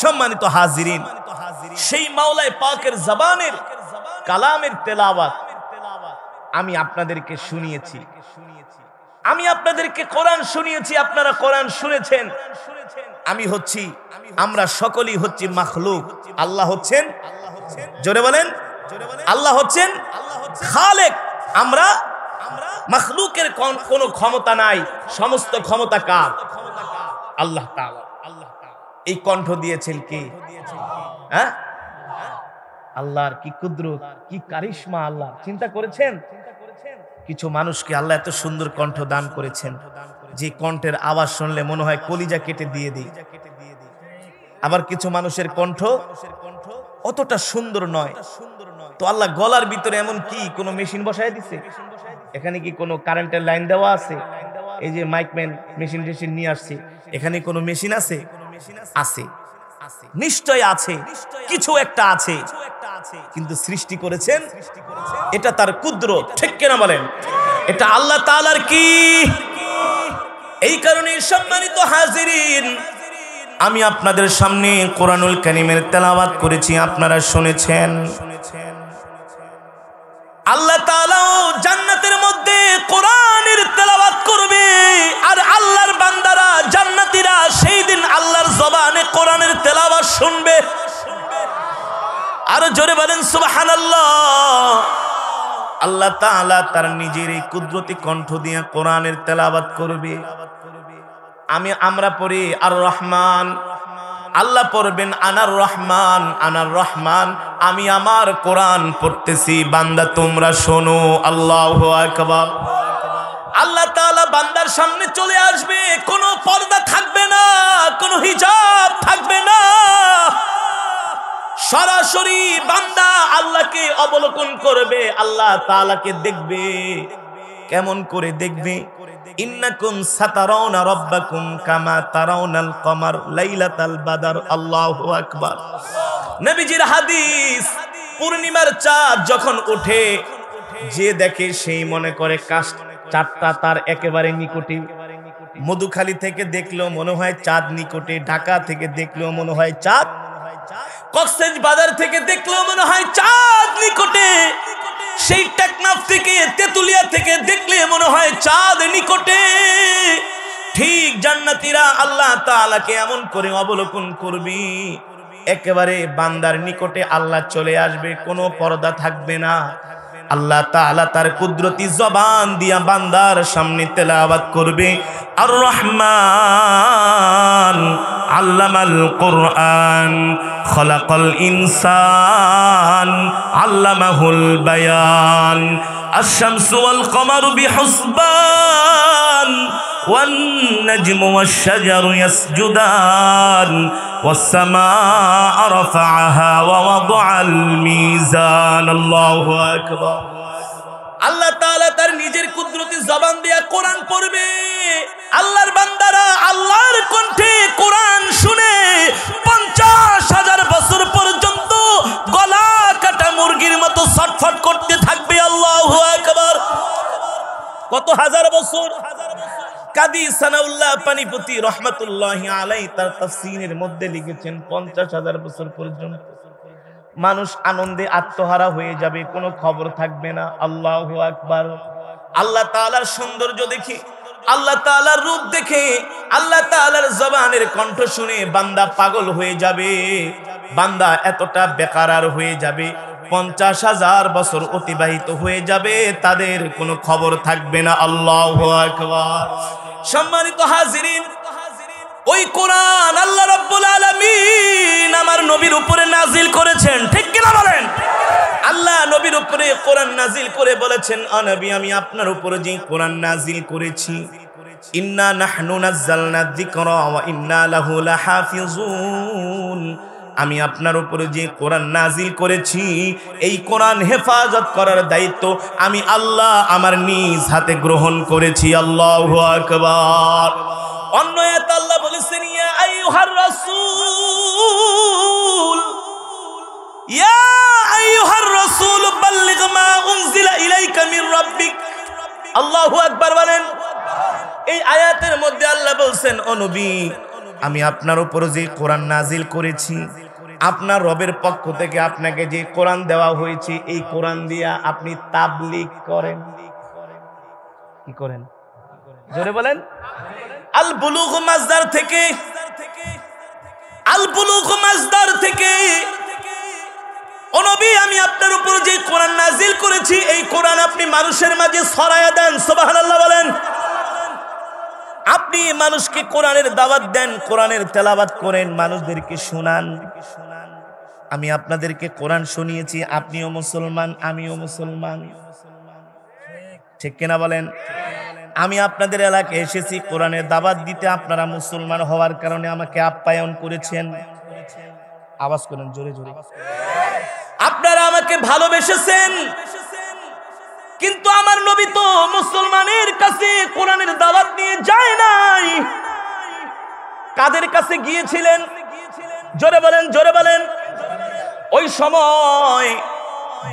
সম্মানিত হাজিরিন সেই মাওলায় পাকের জবানের কালামের তেলাওয়াত আমি আপনাদেরকে শুনিয়েছি আমি আপনাদেরকে কোরআন শুনিয়েছি আপনারা কোরআন শুনেছেন আমি হচ্ছি আমরা সকলেই হচ্ছি মাখলুক আল্লাহ হচ্ছেন জোরে বলেন আল্লাহ হচ্ছেন খালেক আমরা মাখলুকের কোনো ক্ষমতা নাই সমস্ত ক্ষমতা কার আল্লাহ আল্লাহ এই কণ্ঠ দিয়েছেন কে হ্যাঁ আল্লাহর কি কুদরত কি কারিশমা আল্লাহ চিন্তা করেছেন চিন্তা করেছেন কিছু মানুষকে আল্লাহ এত সুন্দর কণ্ঠ দান করেছেন যে কণ্ঠের আওয়াজ শুনলে মনে হয় কলিজা কেটে দিয়ে দিই আবার কিছু মানুষের কণ্ঠ অতটা সুন্দর নয় তো আল্লাহ গলার ভিতরে এমন কি কোনো মেশিন বসায় দিছে এখানে কি কোনো কারেন্টের লাইন দেওয়া আছে এই যে মাইকম্যান মেশিন টেশিন নিয়ে আসছে এখানে কোনো মেশিন আছে আছে নিশ্চয় আছে কিছু একটা আছে কিন্তু সৃষ্টি করেছেন এটা তার কুদ্র ঠিক কেনা বলেন এটা আল্লাহ তালার কি এই কারণে সম্মানিত হাজিরিন আমি আপনাদের সামনে কোরআনুল কানিমের তেলাবাদ করেছি আপনারা শুনেছেন আল্লাহ তালাও জান্নাতের মধ্যে কোরআনের তেলাবাদ করবে আর আল্লাহর বান্দারা জান্নাতিরা সেই দিন আল্লাহর জবানে কোরআনের তেলাবাদ শুনবে আরো জোরে বলেন সুবাহান আল্লাহ তাআলা তার নিজের এই কুদরতি কণ্ঠ দিয়ে কোরআনের তেলাবাদ করবে আমি আমরা পড়ি আর রহমান আল্লাহ পড়বেন আনার রহমান আনার রহমান আমি আমার কোরআন পড়তেছি বান্দা তোমরা শোনো আল্লাহ আল্লাহ তালা বান্দার সামনে চলে আসবে কোনো পর্দা থাকবে না কোনো হিজাব থাকবে না সরাসরি বান্দা আল্লাহকে অবলোকন করবে আল্লাহ তালাকে দেখবে কেমন করে দেখবে হাদিস পূর্ণিমার চাঁদ যখন ওঠে যে দেখে সেই মনে করে চাঁদটা তার একেবারে নিকটে মধুখালী থেকে দেখলেও মনে হয় চাঁদ নিকটে ঢাকা থেকে দেখলেও মনে হয় চাঁদ কক্সেজ বাজার থেকে দেখলে মনে হয় চাঁদ নিকটে সেই টেকনাফ থেকে তেতুলিয়া থেকে দেখলে মনে হয় চাঁদ নিকটে ঠিক জান্নাতিরা আল্লাহ তাআলাকে এমন করে অবলোকন করবি একেবারে বান্দার নিকটে আল্লাহ চলে আসবে কোনো পর্দা থাকবে না আল্লাহ তাআলা তার কুদরতি জবান দিয়া বান্দার সামনে তেলাওয়াত করবে আর রহমান আল্লামাল কোরআন খলাকল ইনসান আল্লামাহুল বায়ান আশ-শামসু ওয়াল কমারু বিহুসবান والنجم والشجر يسجدان والسماء رفعها ووضع الميزان الله أكبر আল্লাহ তাআলা তার নিজের কুদরতি জবান দিয়া কোরআন পড়বে আল্লাহর বান্দারা আল্লাহর কণ্ঠে কোরআন শুনে পঞ্চাশ হাজার বছর পর্যন্ত গলা কাটা মুরগির মতো ছটফট করতে থাকবে আল্লাহ আকবার কত হাজার বছর হাজার কাদি সানাউল্লাহ পানিপতি রহমাতুল্লাহ আলাই তার তাফসিনের মধ্যে লিখেছেন পঞ্চাশ হাজার বছর পর্যন্ত মানুষ আনন্দে আত্মহারা হয়ে যাবে কোনো খবর থাকবে না আল্লাহ আকবার আল্লাহ তালার সৌন্দর্য দেখি আল্লাহ তালার রূপ দেখে আল্লাহ তালার জবানের কণ্ঠ শুনে বান্দা পাগল হয়ে যাবে বান্দা এতটা বেকারার হয়ে যাবে পঞ্চাশ হাজার বছর অতিবাহিত হয়ে যাবে তাদের কোনো খবর থাকবে না আল্লাহ সম্মানিত হাজিরিন ওই কোরআন আল্লাহ রব্বুল আলামিন আমার নবীর উপরে নাজিল করেছেন ঠিক কিনা বলেন আল্লাহ নবীর উপরে কোরআন নাজিল করে বলেছেন অনবি আমি আপনার উপরে যে কোরআন নাজিল করেছি ইন্না নাহনু নাজ্জালনা যিকরা ওয়া ইন্না লাহু লাহাফিজুন আমি আপনার উপরে যে কোরআন নাজিল করেছি এই কোরআন হেফাজত করার দায়িত্ব আমি আল্লাহ আমার নিজ হাতে গ্রহণ করেছি আল্লাহ আকবর অন্য আল্লাহ বলেছেন ইয়া বলেন এই আয়াতের মধ্যে আল্লাহ বলছেন আমি আপনার উপর যে কোরআন নাজিল করেছি আপনার রবের পক্ষ থেকে আপনাকে যে কোরআন দেওয়া হয়েছে এই কোরআন দিয়া আপনি তাবলিগ করেন কি করেন জোরে বলেন আল বুলুগ মাজদার থেকে আল বুলুগ মাজদার থেকে আমি আপনার উপর যে কোরআন নাজিল করেছি এই কোরআন আপনি মানুষের মাঝে ছড়াইয়া দেন সোবাহ বলেন আপনি মানুষকে কোরআনের দাওয়াত দেন কোরআনের তেলাবাত করেন মানুষদেরকে শোনান আমি আপনাদেরকে কোরআন শুনিয়েছি আপনিও মুসলমান আমিও মুসলমান ঠিক কিনা বলেন আমি আপনাদের এলাকায় এসেছি কোরআনের দাবাত দিতে আপনারা মুসলমান হওয়ার কারণে আমাকে আপ্যায়ন করেছেন আওয়াজ করেন জোরে জোরে আপনারা আমাকে ভালোবেসেছেন কিন্তু আমার নবী তো মুসলমানের কাছে কোরআনের দাওয়াত নিয়ে যায় নাই কাদের কাছে গিয়েছিলেন জোরে বলেন জোরে বলেন ওই সময়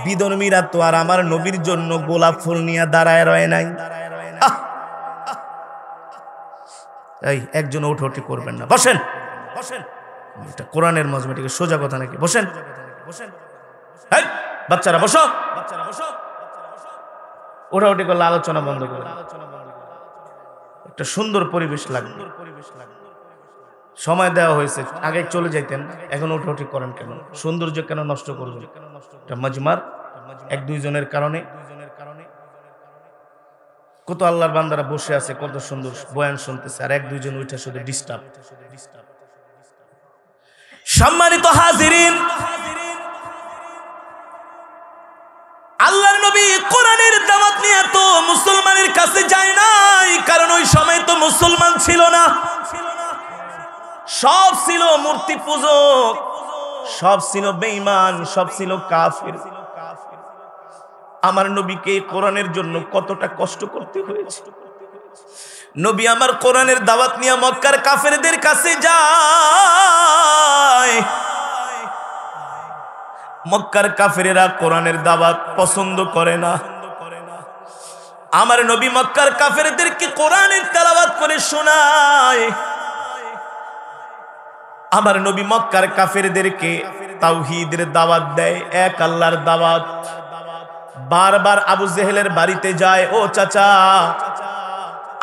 বিধর্মীরা তো আর আমার নবীর জন্য গোলাপ ফুল নিয়ে দাঁড়ায় রয়ে নাই এই একজন ওঠোটি করবেন না বসেন বসেন এটা কোরআনের মজমাটিকে সোজা কথা নাকি বসেন বসেন বাচ্চারা বসো বাচ্চারা বসো ওরা ওটি করলে আলোচনা বন্ধ করে একটা সুন্দর পরিবেশ লাগবে সময় দেওয়া হয়েছে আগে চলে যাইতেন এখন ওটা ওটি করেন কেন সৌন্দর্য কেন নষ্ট করবেন এটা মাজমার এক দুইজনের কারণে কত আল্লাহর বান্দারা বসে আছে কত সুন্দর বয়ান শুনতেছে আর এক দুইজন ওইটা শুধু ডিস্টার্ব সম্মানিত হাজির নবী কোরআনের দাওয়াত নিয়ে তো মুসলমানের কাছে যায় নাই কারণ ওই সময় তো মুসলমান ছিল না সব ছিল মূর্তি পূজক সব ছিল বেঈমান সব ছিল কাফের আমার নবীকে কোরআনের জন্য কতটা কষ্ট করতে হয়েছে নবী আমার কোরআনের দাওয়াত নিয়ে মক্কার কাফেরদের কাছে যায় মক্কার কাফেরেরা কোরআনের দাওয়াত পছন্দ করে না আমার নবী মক্কার কাফেরদেরকে কোরআনের তেলাবাত করে শোনায় আমার নবী মক্কার কাফেরদেরকে তাওহিদের দাওয়াত দেয় এক আল্লাহর দাওয়াত বারবার আবু জেহেলের বাড়িতে যায় ও চাচা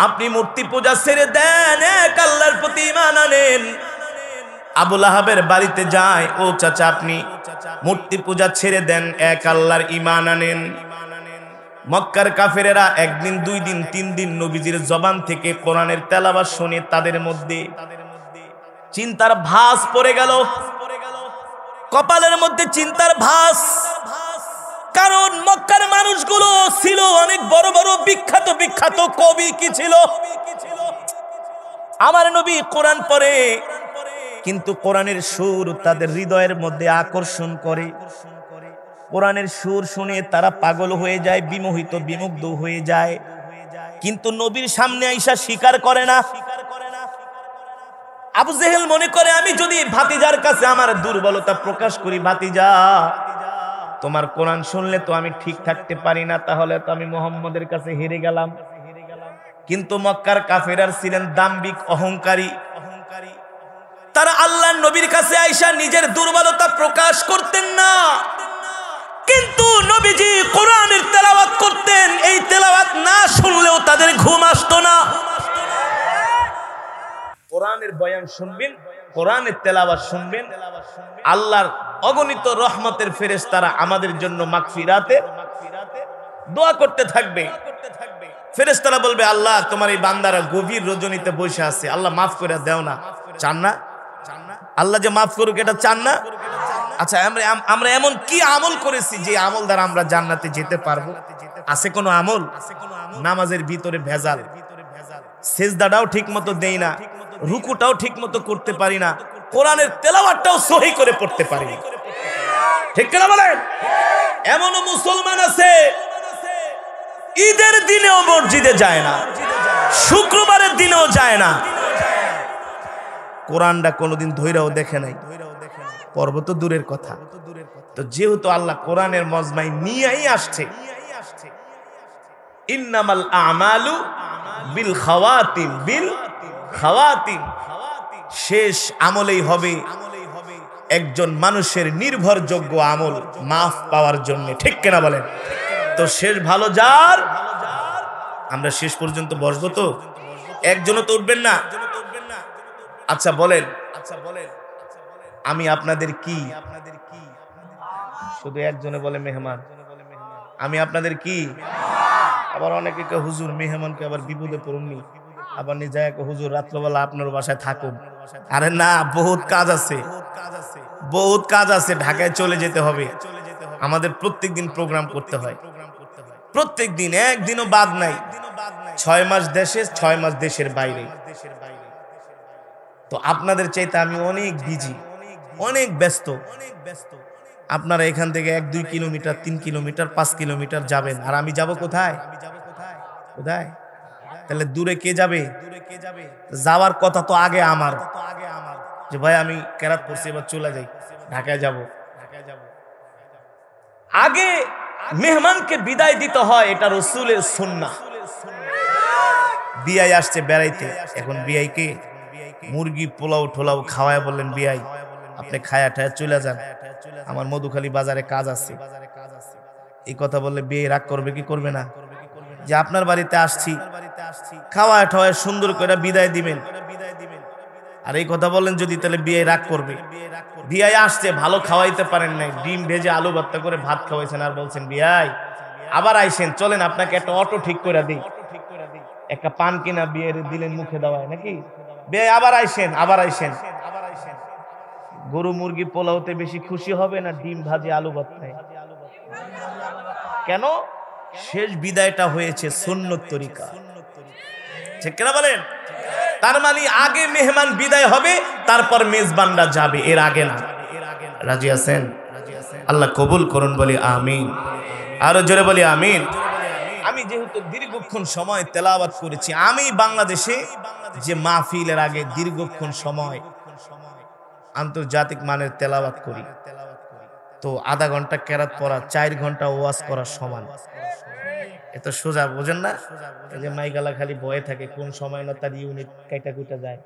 আপনি মূর্তি পূজা ছেড়ে দেন এক আল্লাহর প্রতি ইমান আনেন আবুল আহাবের বাড়িতে যায় ও চাচা আপনি মূর্তি পূজা ছেড়ে দেন এক আল্লাহর ইমান আনেন মক্কার কাফেরেরা একদিন দুই দিন তিন দিন নবীজির জবান থেকে কোরআনের তেলাবা শুনে তাদের মধ্যে চিন্তার ভাস পড়ে গেল কপালের মধ্যে চিন্তার ভাস কারণ মক্কার মানুষগুলো ছিল অনেক বড় বড় বিখ্যাত বিখ্যাত কবি কি ছিল আমার নবী কোরআন পরে কিন্তু কোরআনের সুর তাদের হৃদয়ের মধ্যে আকর্ষণ করে কোরআনের সুর শুনে তারা পাগল হয়ে যায় বিমোহিত বিমুগ্ধ হয়ে যায় কিন্তু নবীর সামনে আইসা স্বীকার করে না আবু জেহেল মনে করে আমি যদি ভাতিজার কাছে আমার দুর্বলতা প্রকাশ করি ভাতিজা তোমার কোরআন শুনলে তো আমি ঠিক থাকতে পারি না তাহলে তো আমি মোহাম্মদের কাছে হেরে গেলাম কিন্তু মক্কার কাফেরার ছিলেন দাম্বিক অহংকারী আল্লাহ নবীর কাছে আইসা নিজের দুর্বলতা প্রকাশ করতেন না কিন্তু নবীজি কোরআনের তেলাওয়াত করতেন এই তেলাওয়াত না শুনলেও তাদের ঘুম আসত না কোরআনের বয়ান শুনবেন কোরআনের শুনবেন আল্লাহর অগণিত রহমতের ফেরেস তারা আমাদের জন্য মাকফিরাতে দোয়া করতে থাকবে ফেরেস তারা বলবে আল্লাহ তোমার এই বান্দারা গভীর রজনীতে বসে আছে আল্লাহ মাফ করে দেও না চান না আল্লাহ যে মাফ করুক এটা চান না আচ্ছা আমরা আমরা এমন কি আমল করেছি যে আমল দ্বারা আমরা জান্নাতে যেতে পারবো আছে কোনো আমল নামাজের ভিতরে ভেজাল সেজদাটাও ঠিক মতো দেই না রুকুটাও ঠিক মতো করতে পারি না কোরআনের তেলাওয়াতটাও সহি করে পড়তে পারি না ঠিক কিনা বলেন এমনও মুসলমান আছে ঈদের দিনেও মসজিদে যায় না শুক্রবারের দিনেও যায় না কোরআনটা কোনোদিন ধৈরাও দেখে নাই পর্বত দূরের কথা তো যেহেতু আল্লাহ কোরআনের মজমাই নিয়েই আসছে ইন্নামাল আমালু বিল খাওয়াতিম বিল খাওয়াতিম শেষ আমলেই হবে একজন মানুষের নির্ভরযোগ্য আমল মাফ পাওয়ার জন্য ঠিক কেনা বলেন তো শেষ ভালো যার আমরা শেষ পর্যন্ত বসবো তো একজনও তো উঠবেন না আচ্ছা বলেন আচ্ছা বলেন আমি আপনাদের কি আপনাদের কি শুধু একজনে বলে মেহমান আমি আপনাদের কি আবার অনেকে কে হুজুর মেহমানকে আবার বিপদে পড়ুননি আবার নিজে হুজুর রাত্রবেলা আপনার বাসায় থাকুন আরে না বহুত কাজ আছে বহুত কাজ আছে ঢাকায় চলে যেতে হবে আমাদের প্রত্যেক দিন প্রোগ্রাম করতে হয় প্রত্যেক দিন একদিনও বাদ নাই ছয় মাস দেশে ছয় মাস দেশের বাইরে তো আপনাদের চাইতে আমি অনেক বিজি অনেক ব্যস্ত অনেক ব্যস্ত আপনারা এখান থেকে এক দুই কিলোমিটার তিন কিলোমিটার পাঁচ কিলোমিটার যাবেন আর আমি যাব কোথায় কোথায় তাহলে দূরে কে যাবে যাওয়ার কথা তো আগে আমার যে ভাই আমি কেরাত পড়ছি এবার চলে যাই ঢাকায় যাব আগে মেহমানকে বিদায় দিতে হয় এটা রসুলের সুন্না বিয়াই আসছে বেড়াইতে এখন বিআই কে মুরগি পোলাও ঠোলাও খাওয়ায় বললেন বিয়াই আপনি খায়া ঠায়া চলে যান আমার মধুখালী বাজারে কাজ আছে এই কথা বললে বিয়ে রাগ করবে কি করবে না যে আপনার বাড়িতে আসছি খাওয়ায় ঠাওয়ায় সুন্দর করে বিদায় দিবেন আর এই কথা বলেন যদি তাহলে বিয়ে রাগ করবে বিয়ে আসছে ভালো খাওয়াইতে পারেন নাই ডিম ভেজে আলু ভর্তা করে ভাত খাওয়াইছেন আর বলছেন বিয়াই আবার আইসেন চলেন আপনাকে একটা অটো ঠিক করে দিই একটা পান কিনা বিয়ের দিলেন মুখে দেওয়ায় নাকি বে আবার আইসেন আবার আইসেন গরু মুরগি পোলাওতে বেশি খুশি হবে না ডিম ভাজি আলু ভর্তায় কেন শেষ বিদায়টা হয়েছে সুন্নত তরিকা ঠিক কিনা বলেন তার মানে আগে মেহমান বিদায় হবে তারপর মেজবানরা যাবে এর আগে না রাজি আছেন আল্লাহ কবুল করুন বলি আমিন আরো জোরে বলি আমিন আমি যেহেতু দীর্ঘক্ষণ সময় তেলাবাদ করেছি আমি বাংলাদেশে যে মাহফিলের আগে দীর্ঘক্ষণ সময় আন্তর্জাতিক মানের তেলাবাদ করি তো আধা ঘন্টা কেরাত পড়া চার ঘন্টা ওয়াজ করা সমান এত সোজা বোঝেন না যে মাইগালা খালি বয়ে থাকে কোন সময় না তার ইউনিট কাইটা কুটা যায়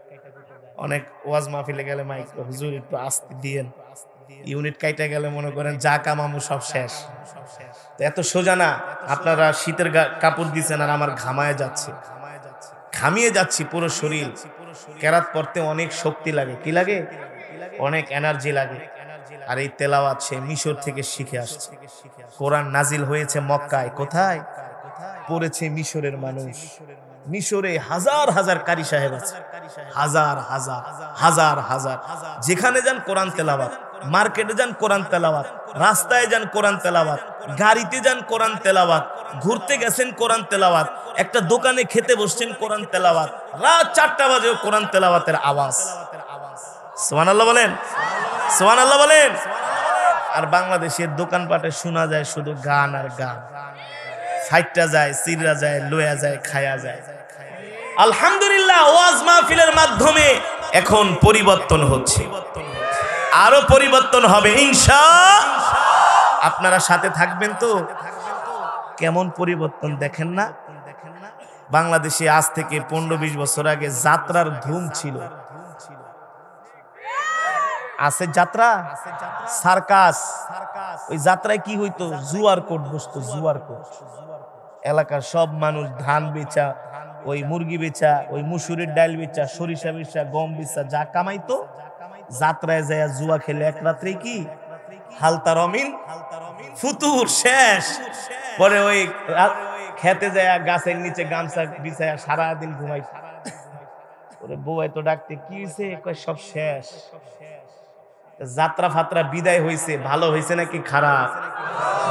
অনেক ওয়াজ মাহফিলে গেলে মাইক হুজুর একটু আস্তে দিয়েন ইউনিট কাইটা গেলে মনে করেন যা কামামু সব শেষ সব শেষ এত সোজা না আপনারা শীতের কাপড় দিচ্ছেন আর আমার ঘামায় যাচ্ছে ঘামিয়ে যাচ্ছি পুরো শরীর কেরাত পড়তে অনেক শক্তি লাগে কি লাগে অনেক এনার্জি লাগে আর এই তেলাও আছে মিশর থেকে শিখে আসছে কোরআন নাজিল হয়েছে মক্কায় কোথায় পড়েছে মিশরের মানুষ মিশরে হাজার হাজার কারি সাহেব আছে হাজার হাজার হাজার হাজার যেখানে যান কোরআন তেলাওয়াত মার্কেটে যান কোরআন তেলাওয়াত রাস্তায় যান কোরআন তেলাওয়াত গাড়িতে যান কোরআন তেলাওয়াত ঘুরতে গেছেন কোরআন তেলাওয়াত একটা দোকানে খেতে বসছেন কোরআন তেলাওয়াত রাত চারটা বাজেও কোরআন তেলাওয়াতের আওয়াজ সোহান আল্লাহ বলেন সোহান আল্লাহ বলেন আর বাংলাদেশের দোকানপাটে শোনা যায় শুধু গান আর গান ফাইটটা যায় সিররা যায় লোয়া যায় খায়া যায় আলহামদুলিল্লাহ ওয়াজ মাহফিলের মাধ্যমে এখন পরিবর্তন হচ্ছে আরো পরিবর্তন হবে ইনশা আপনারা সাথে থাকবেন তো কেমন পরিবর্তন দেখেন না বাংলাদেশে আজ থেকে পনেরো বিশ বছর আগে যাত্রার ধুম ছিল আছে যাত্রা সার্কাস ওই যাত্রায় কি হইতো জুয়ার কোট বসতো জুয়ার কোট এলাকার সব মানুষ ধান বেচা ওই মুরগি বেচা ওই মুসুরের ডাল বেচা সরিষা বেচা গম বেচা যা কামাইতো যাত্রায় যায় জুয়া খেলে এক রাত্রে কি হালতা রমিন ফুতুর শেষ পরে ওই খেতে যায় গাছের নিচে গামছা বিছায় সারাদিন ঘুমাই ওরে বউয়াই তো ডাকতে কি হয়েছে সব শেষ যাত্রা ফাত্রা বিদায় হয়েছে ভালো হয়েছে নাকি খারাপ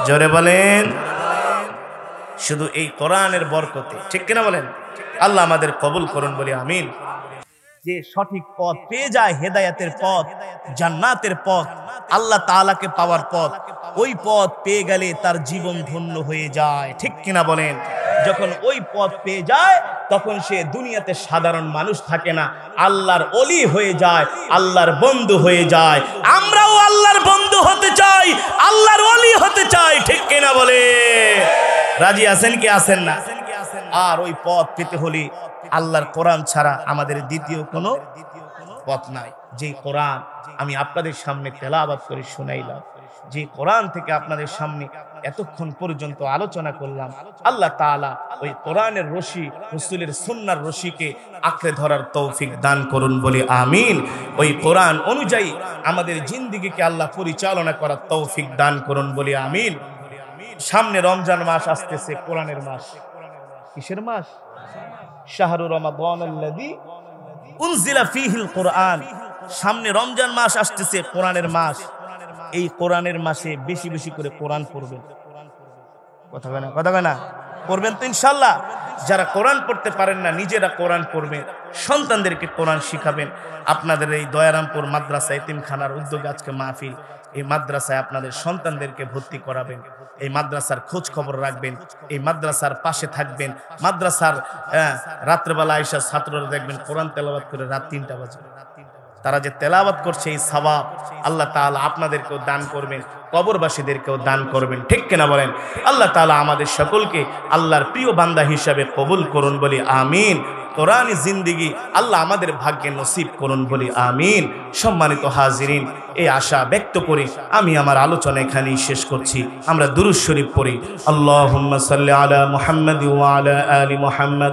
জোরে বলেন শুধু এই কোরআনের বরকতে ঠিক কিনা বলেন আল্লাহ আমাদের কবুল করুন বলি আমিন যে সঠিক পথ পেয়ে যায় হেদায়াতের পথ জান্নাতের পথ আল্লাহ তালাকে পাওয়ার পথ ওই পথ পেয়ে গেলে তার জীবন ধন্য হয়ে যায় ঠিক কিনা বলেন যখন ওই পথ পেয়ে যায় তখন সে দুনিয়াতে সাধারণ মানুষ থাকে না আল্লাহর অলি হয়ে যায় আল্লাহর বন্ধু হয়ে যায় আমরাও আল্লাহর বন্ধু হতে চাই আল্লাহর অলি হতে চাই ঠিক কিনা বলে রাজি আছেন কি আছেন না আর ওই পথ পেতে হলে আল্লাহর কোরআন ছাড়া আমাদের দ্বিতীয় কোনো পথ নাই যে কোরআন আমি আপনাদের সামনে তেলাবাদ করে শুনাইলাম যে কোরআন থেকে আপনাদের সামনে এতক্ষণ পর্যন্ত আলোচনা করলাম আল্লাহ তালা ওই কোরআনের রশি হুসুলের সুন্নার রশিকে আঁকড়ে ধরার তৌফিক দান করুন বলে আমিন ওই কোরআন অনুযায়ী আমাদের জিন্দিগিকে আল্লাহ পরিচালনা করার তৌফিক দান করুন বলে আমিন সামনে রমজান মাস আসতেছে কোরআনের মাস কিসের মাস শাহরু কোরআন সামনে রমজান মাস আসতেছে কোরআনের মাস এই কোরআনের মাসে বেশি বেশি করে কোরআন পড়বেন কথা কয় না কথা কেনা না তো ইনশাল্লাহ যারা কোরআন পড়তে পারেন না নিজেরা কোরআন পড়বেন সন্তানদেরকে কোরআন শিখাবেন আপনাদের এই দয়ারামপুর মাদ্রাসা এতিমখানার উদ্যোগ আজকে মাহফিল এই মাদ্রাসায় আপনাদের সন্তানদেরকে ভর্তি করাবেন এই মাদ্রাসার খোঁজ খবর রাখবেন এই মাদ্রাসার পাশে থাকবেন মাদ্রাসার হ্যাঁ, রাত্রেবেলা আইসা ছাত্ররা দেখবেন কোরআন তেলাবাদ করে রাত তিনটা বাজে তারা যে তেলাবাত করছে এই সবাব আল্লাহ তালা আপনাদেরকেও দান করবেন কবরবাসীদেরকেও দান করবেন ঠিক কিনা বলেন আল্লাহ তালা আমাদের সকলকে আল্লাহর প্রিয় বান্দা হিসাবে কবুল করুন বলি আমিন কোরআন জিন্দিগি আল্লাহ আমাদের ভাগ্যে নসিব করুন বলি আমিন সম্মানিত হাজিরিন এই আশা ব্যক্ত করে আমি আমার আলোচনা এখানেই শেষ করছি আমরা দুরুশ শরীফ পড়ি আল্লাহ আলা মোহাম্মদ আলী মোহাম্মদ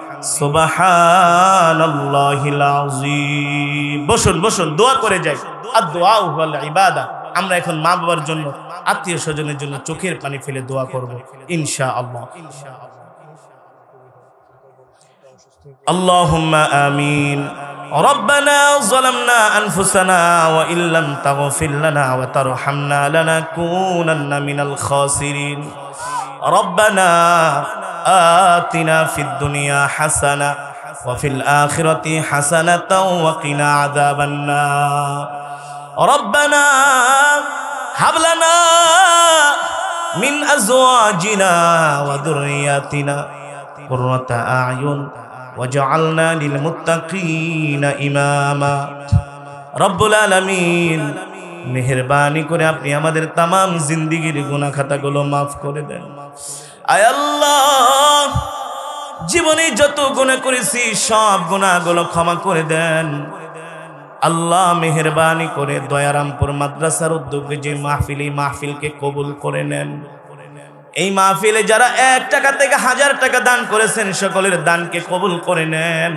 বসুন বসুন দোয়া করে যাই আর দোয়া ইবাদা আমরা এখন মা বাবার জন্য আত্মীয় স্বজনের জন্য চোখের পানি ফেলে দোয়া করবো ইনশা আল্লাহ اللهم آمين ربنا ظلمنا أنفسنا وإن لم تغفر لنا وترحمنا لنكونن من الخاسرين ربنا آتنا في الدنيا حسنة وفي الآخرة حسنة وقنا عذاب النار ربنا هب لنا من أزواجنا وذرياتنا قرة أعين وجعلنا للمتقين إماما رب العالمين মেহরবানি করে আপনি আমাদের তামাম জিন্দিগির খাতা গুলো মাফ করে দেন আয় আল্লাহ জীবনে যত গুণা করেছি সব গুলো ক্ষমা করে দেন আল্লাহ মেহরবানি করে দয়ারামপুর মাদ্রাসার উদ্যোগে যে মাহফিল এই মাহফিলকে কবুল করে নেন এই মাহফিলে যারা এক টাকা থেকে হাজার টাকা দান করেছেন সকলের দানকে কবুল করে নেন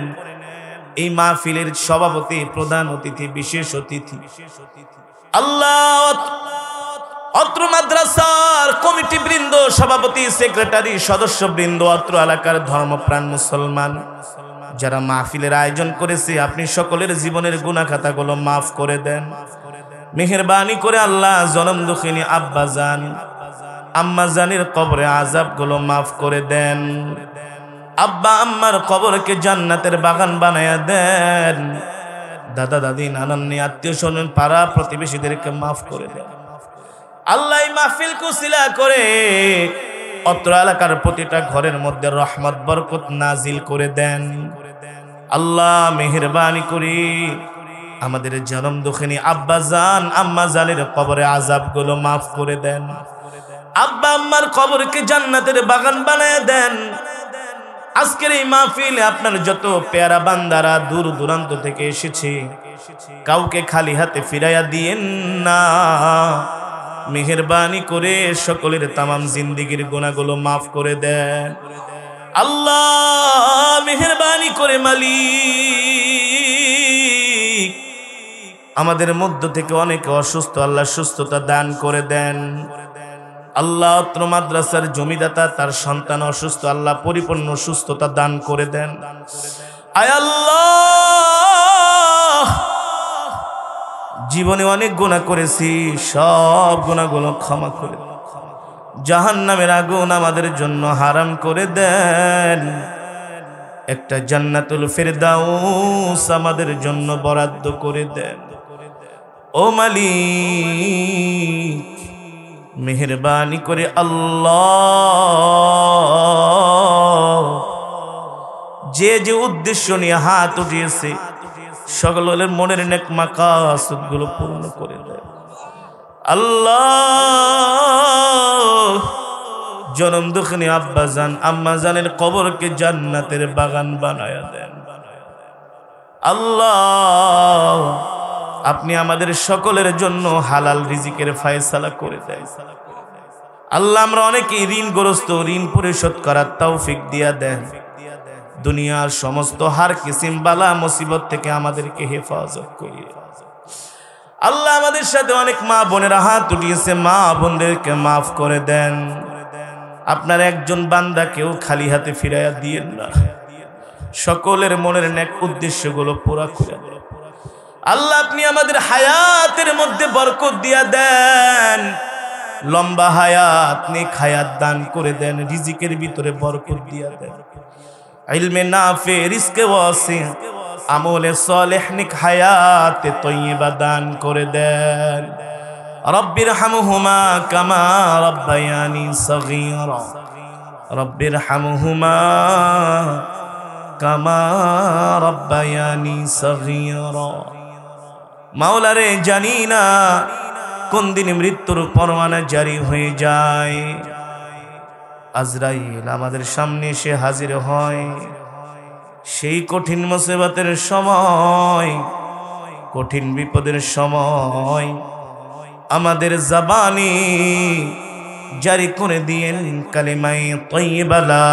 এই মাহফিলের সভাপতি প্রধান অতিথি বিশেষ অতিথি বিশেষ অতিথি আল্লাহ অত্র মাদ্রাসার কমিটি বৃন্দ সভাপতি সেক্রেটারি সদস্য বৃন্দ অত্র এলাকার ধর্মপ্রাণ মুসলমান যারা মাহফিলের আয়োজন করেছে আপনি সকলের জীবনের গুণা মাফ করে দেন মেহরবানি করে আল্লাহ জনম দুঃখিনী আব্বা জান আম্মা জানির কবরে আজাবগুলো মাফ করে দেন আব্বা আম্মার কবরকে জান্নাতের বাগান বানায়া দেন দাদা দাদি নানান নিয়ে আত্মীয় স্বজন পাড়া প্রতিবেশীদেরকে মাফ করে দেন আল্লাহ মাহফিল কুসিলা করে অত্র এলাকার প্রতিটা ঘরের মধ্যে রহমত বরকত নাজিল করে দেন আল্লাহ মেহরবানি করি আমাদের জনম দুখিনী আব্বা জান আম্মা জালের কবরে আজাবগুলো মাফ করে দেন আব্বা আম্মার কবরকে জান্নাতের বাগান বানায় দেন আজকের এই মাহফিলে আপনার যত পেয়ারা বান্দারা দূর দূরান্ত থেকে এসেছে কাউকে খালি হাতে ফিরাইয়া দিয়েন না মেহরবানি করে সকলের তামাম জিন্দিগির গোনাগুলো মাফ করে দেন আল্লাহ মেহরবানি করে মালিক আমাদের মধ্য থেকে অনেক অসুস্থ আল্লাহ সুস্থতা দান করে দেন আল্লাহ মাদ্রাসার জমিদাতা তার সন্তান অসুস্থ আল্লাহ পরিপূর্ণ সুস্থতা দান করে দেন আয় আল্লাহ জীবনে অনেক গোনা করেছি সব গোনাগুলো ক্ষমা করে জাহান নামের আগুন আমাদের জন্য হারাম করে দেন একটা জান্নাতুল ফেরদাউস আমাদের জন্য বরাদ্দ করে দেন ও মালিক মেহরবানি করে আল্লাহ যে যে উদ্দেশ্য নিয়ে হাত উঠিয়েছে সকলের মনের নেক মাকাসুদ গুলো পূর্ণ করে দেয় আল্লাহ জনম দুঃখনি আব্বা জান আম্মা জানের কবরকে জান্নাতের বাগান বানায় দেন আল্লাহ আপনি আমাদের সকলের জন্য হালাল রিজিকের ফায়সালা করে দেয় আল্লাহ আমরা অনেকেই ঋণগ্রস্ত ঋণ পরিশোধ করার তৌফিক দিয়া দেন দুনিয়ার সমস্ত হার কিসিম বালা মুসিবত থেকে আমাদেরকে হেফাজত করি আল্লাহ আমাদের সাথে অনেক মা বোনেরা হাত উঠিয়েছে মা বোনদেরকে মাফ করে দেন আপনার একজন বান্দাকেও খালি হাতে ফিরাইয়া দিয়ে না সকলের মনের এক উদ্দেশ্যগুলো পুরা করে দেন আল্লাহ আপনি আমাদের হায়াতের মধ্যে বরকত দিয়া দেন লম্বা হায়াত নেক হায়াত দান করে দেন রিজিকের ভিতরে বরকত দিয়া দেন ইলমে নাফে রিস্কে ওয়াসি আমলে সালেহ নেক হায়াতে তৈয়বা দান করে দেন রব্বির হামহুমা কামা রাব্বায়ানি সগীরা রব্বির হামহুমা কামা রাব্বায়ানি সগীরা মাওলারে জানি না কোন দিন মৃত্যুর পরমানা জারি হয়ে যায় আজরাইল আমাদের সামনে এসে হাজির হয় সেই কঠিন মোসেবাতের সময় কঠিন বিপদের সময় আমাদের জাবানি জারি করে দিয়েন কালেমাই তৈবালা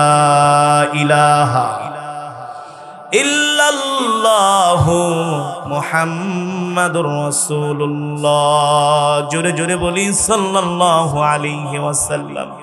ইলাহা ইল্লাল্লাহু মুহাম্মাদুর রাসূলুল্লাহ জোরে জোরে বলি সাল্লাল্লাহু আলাইহি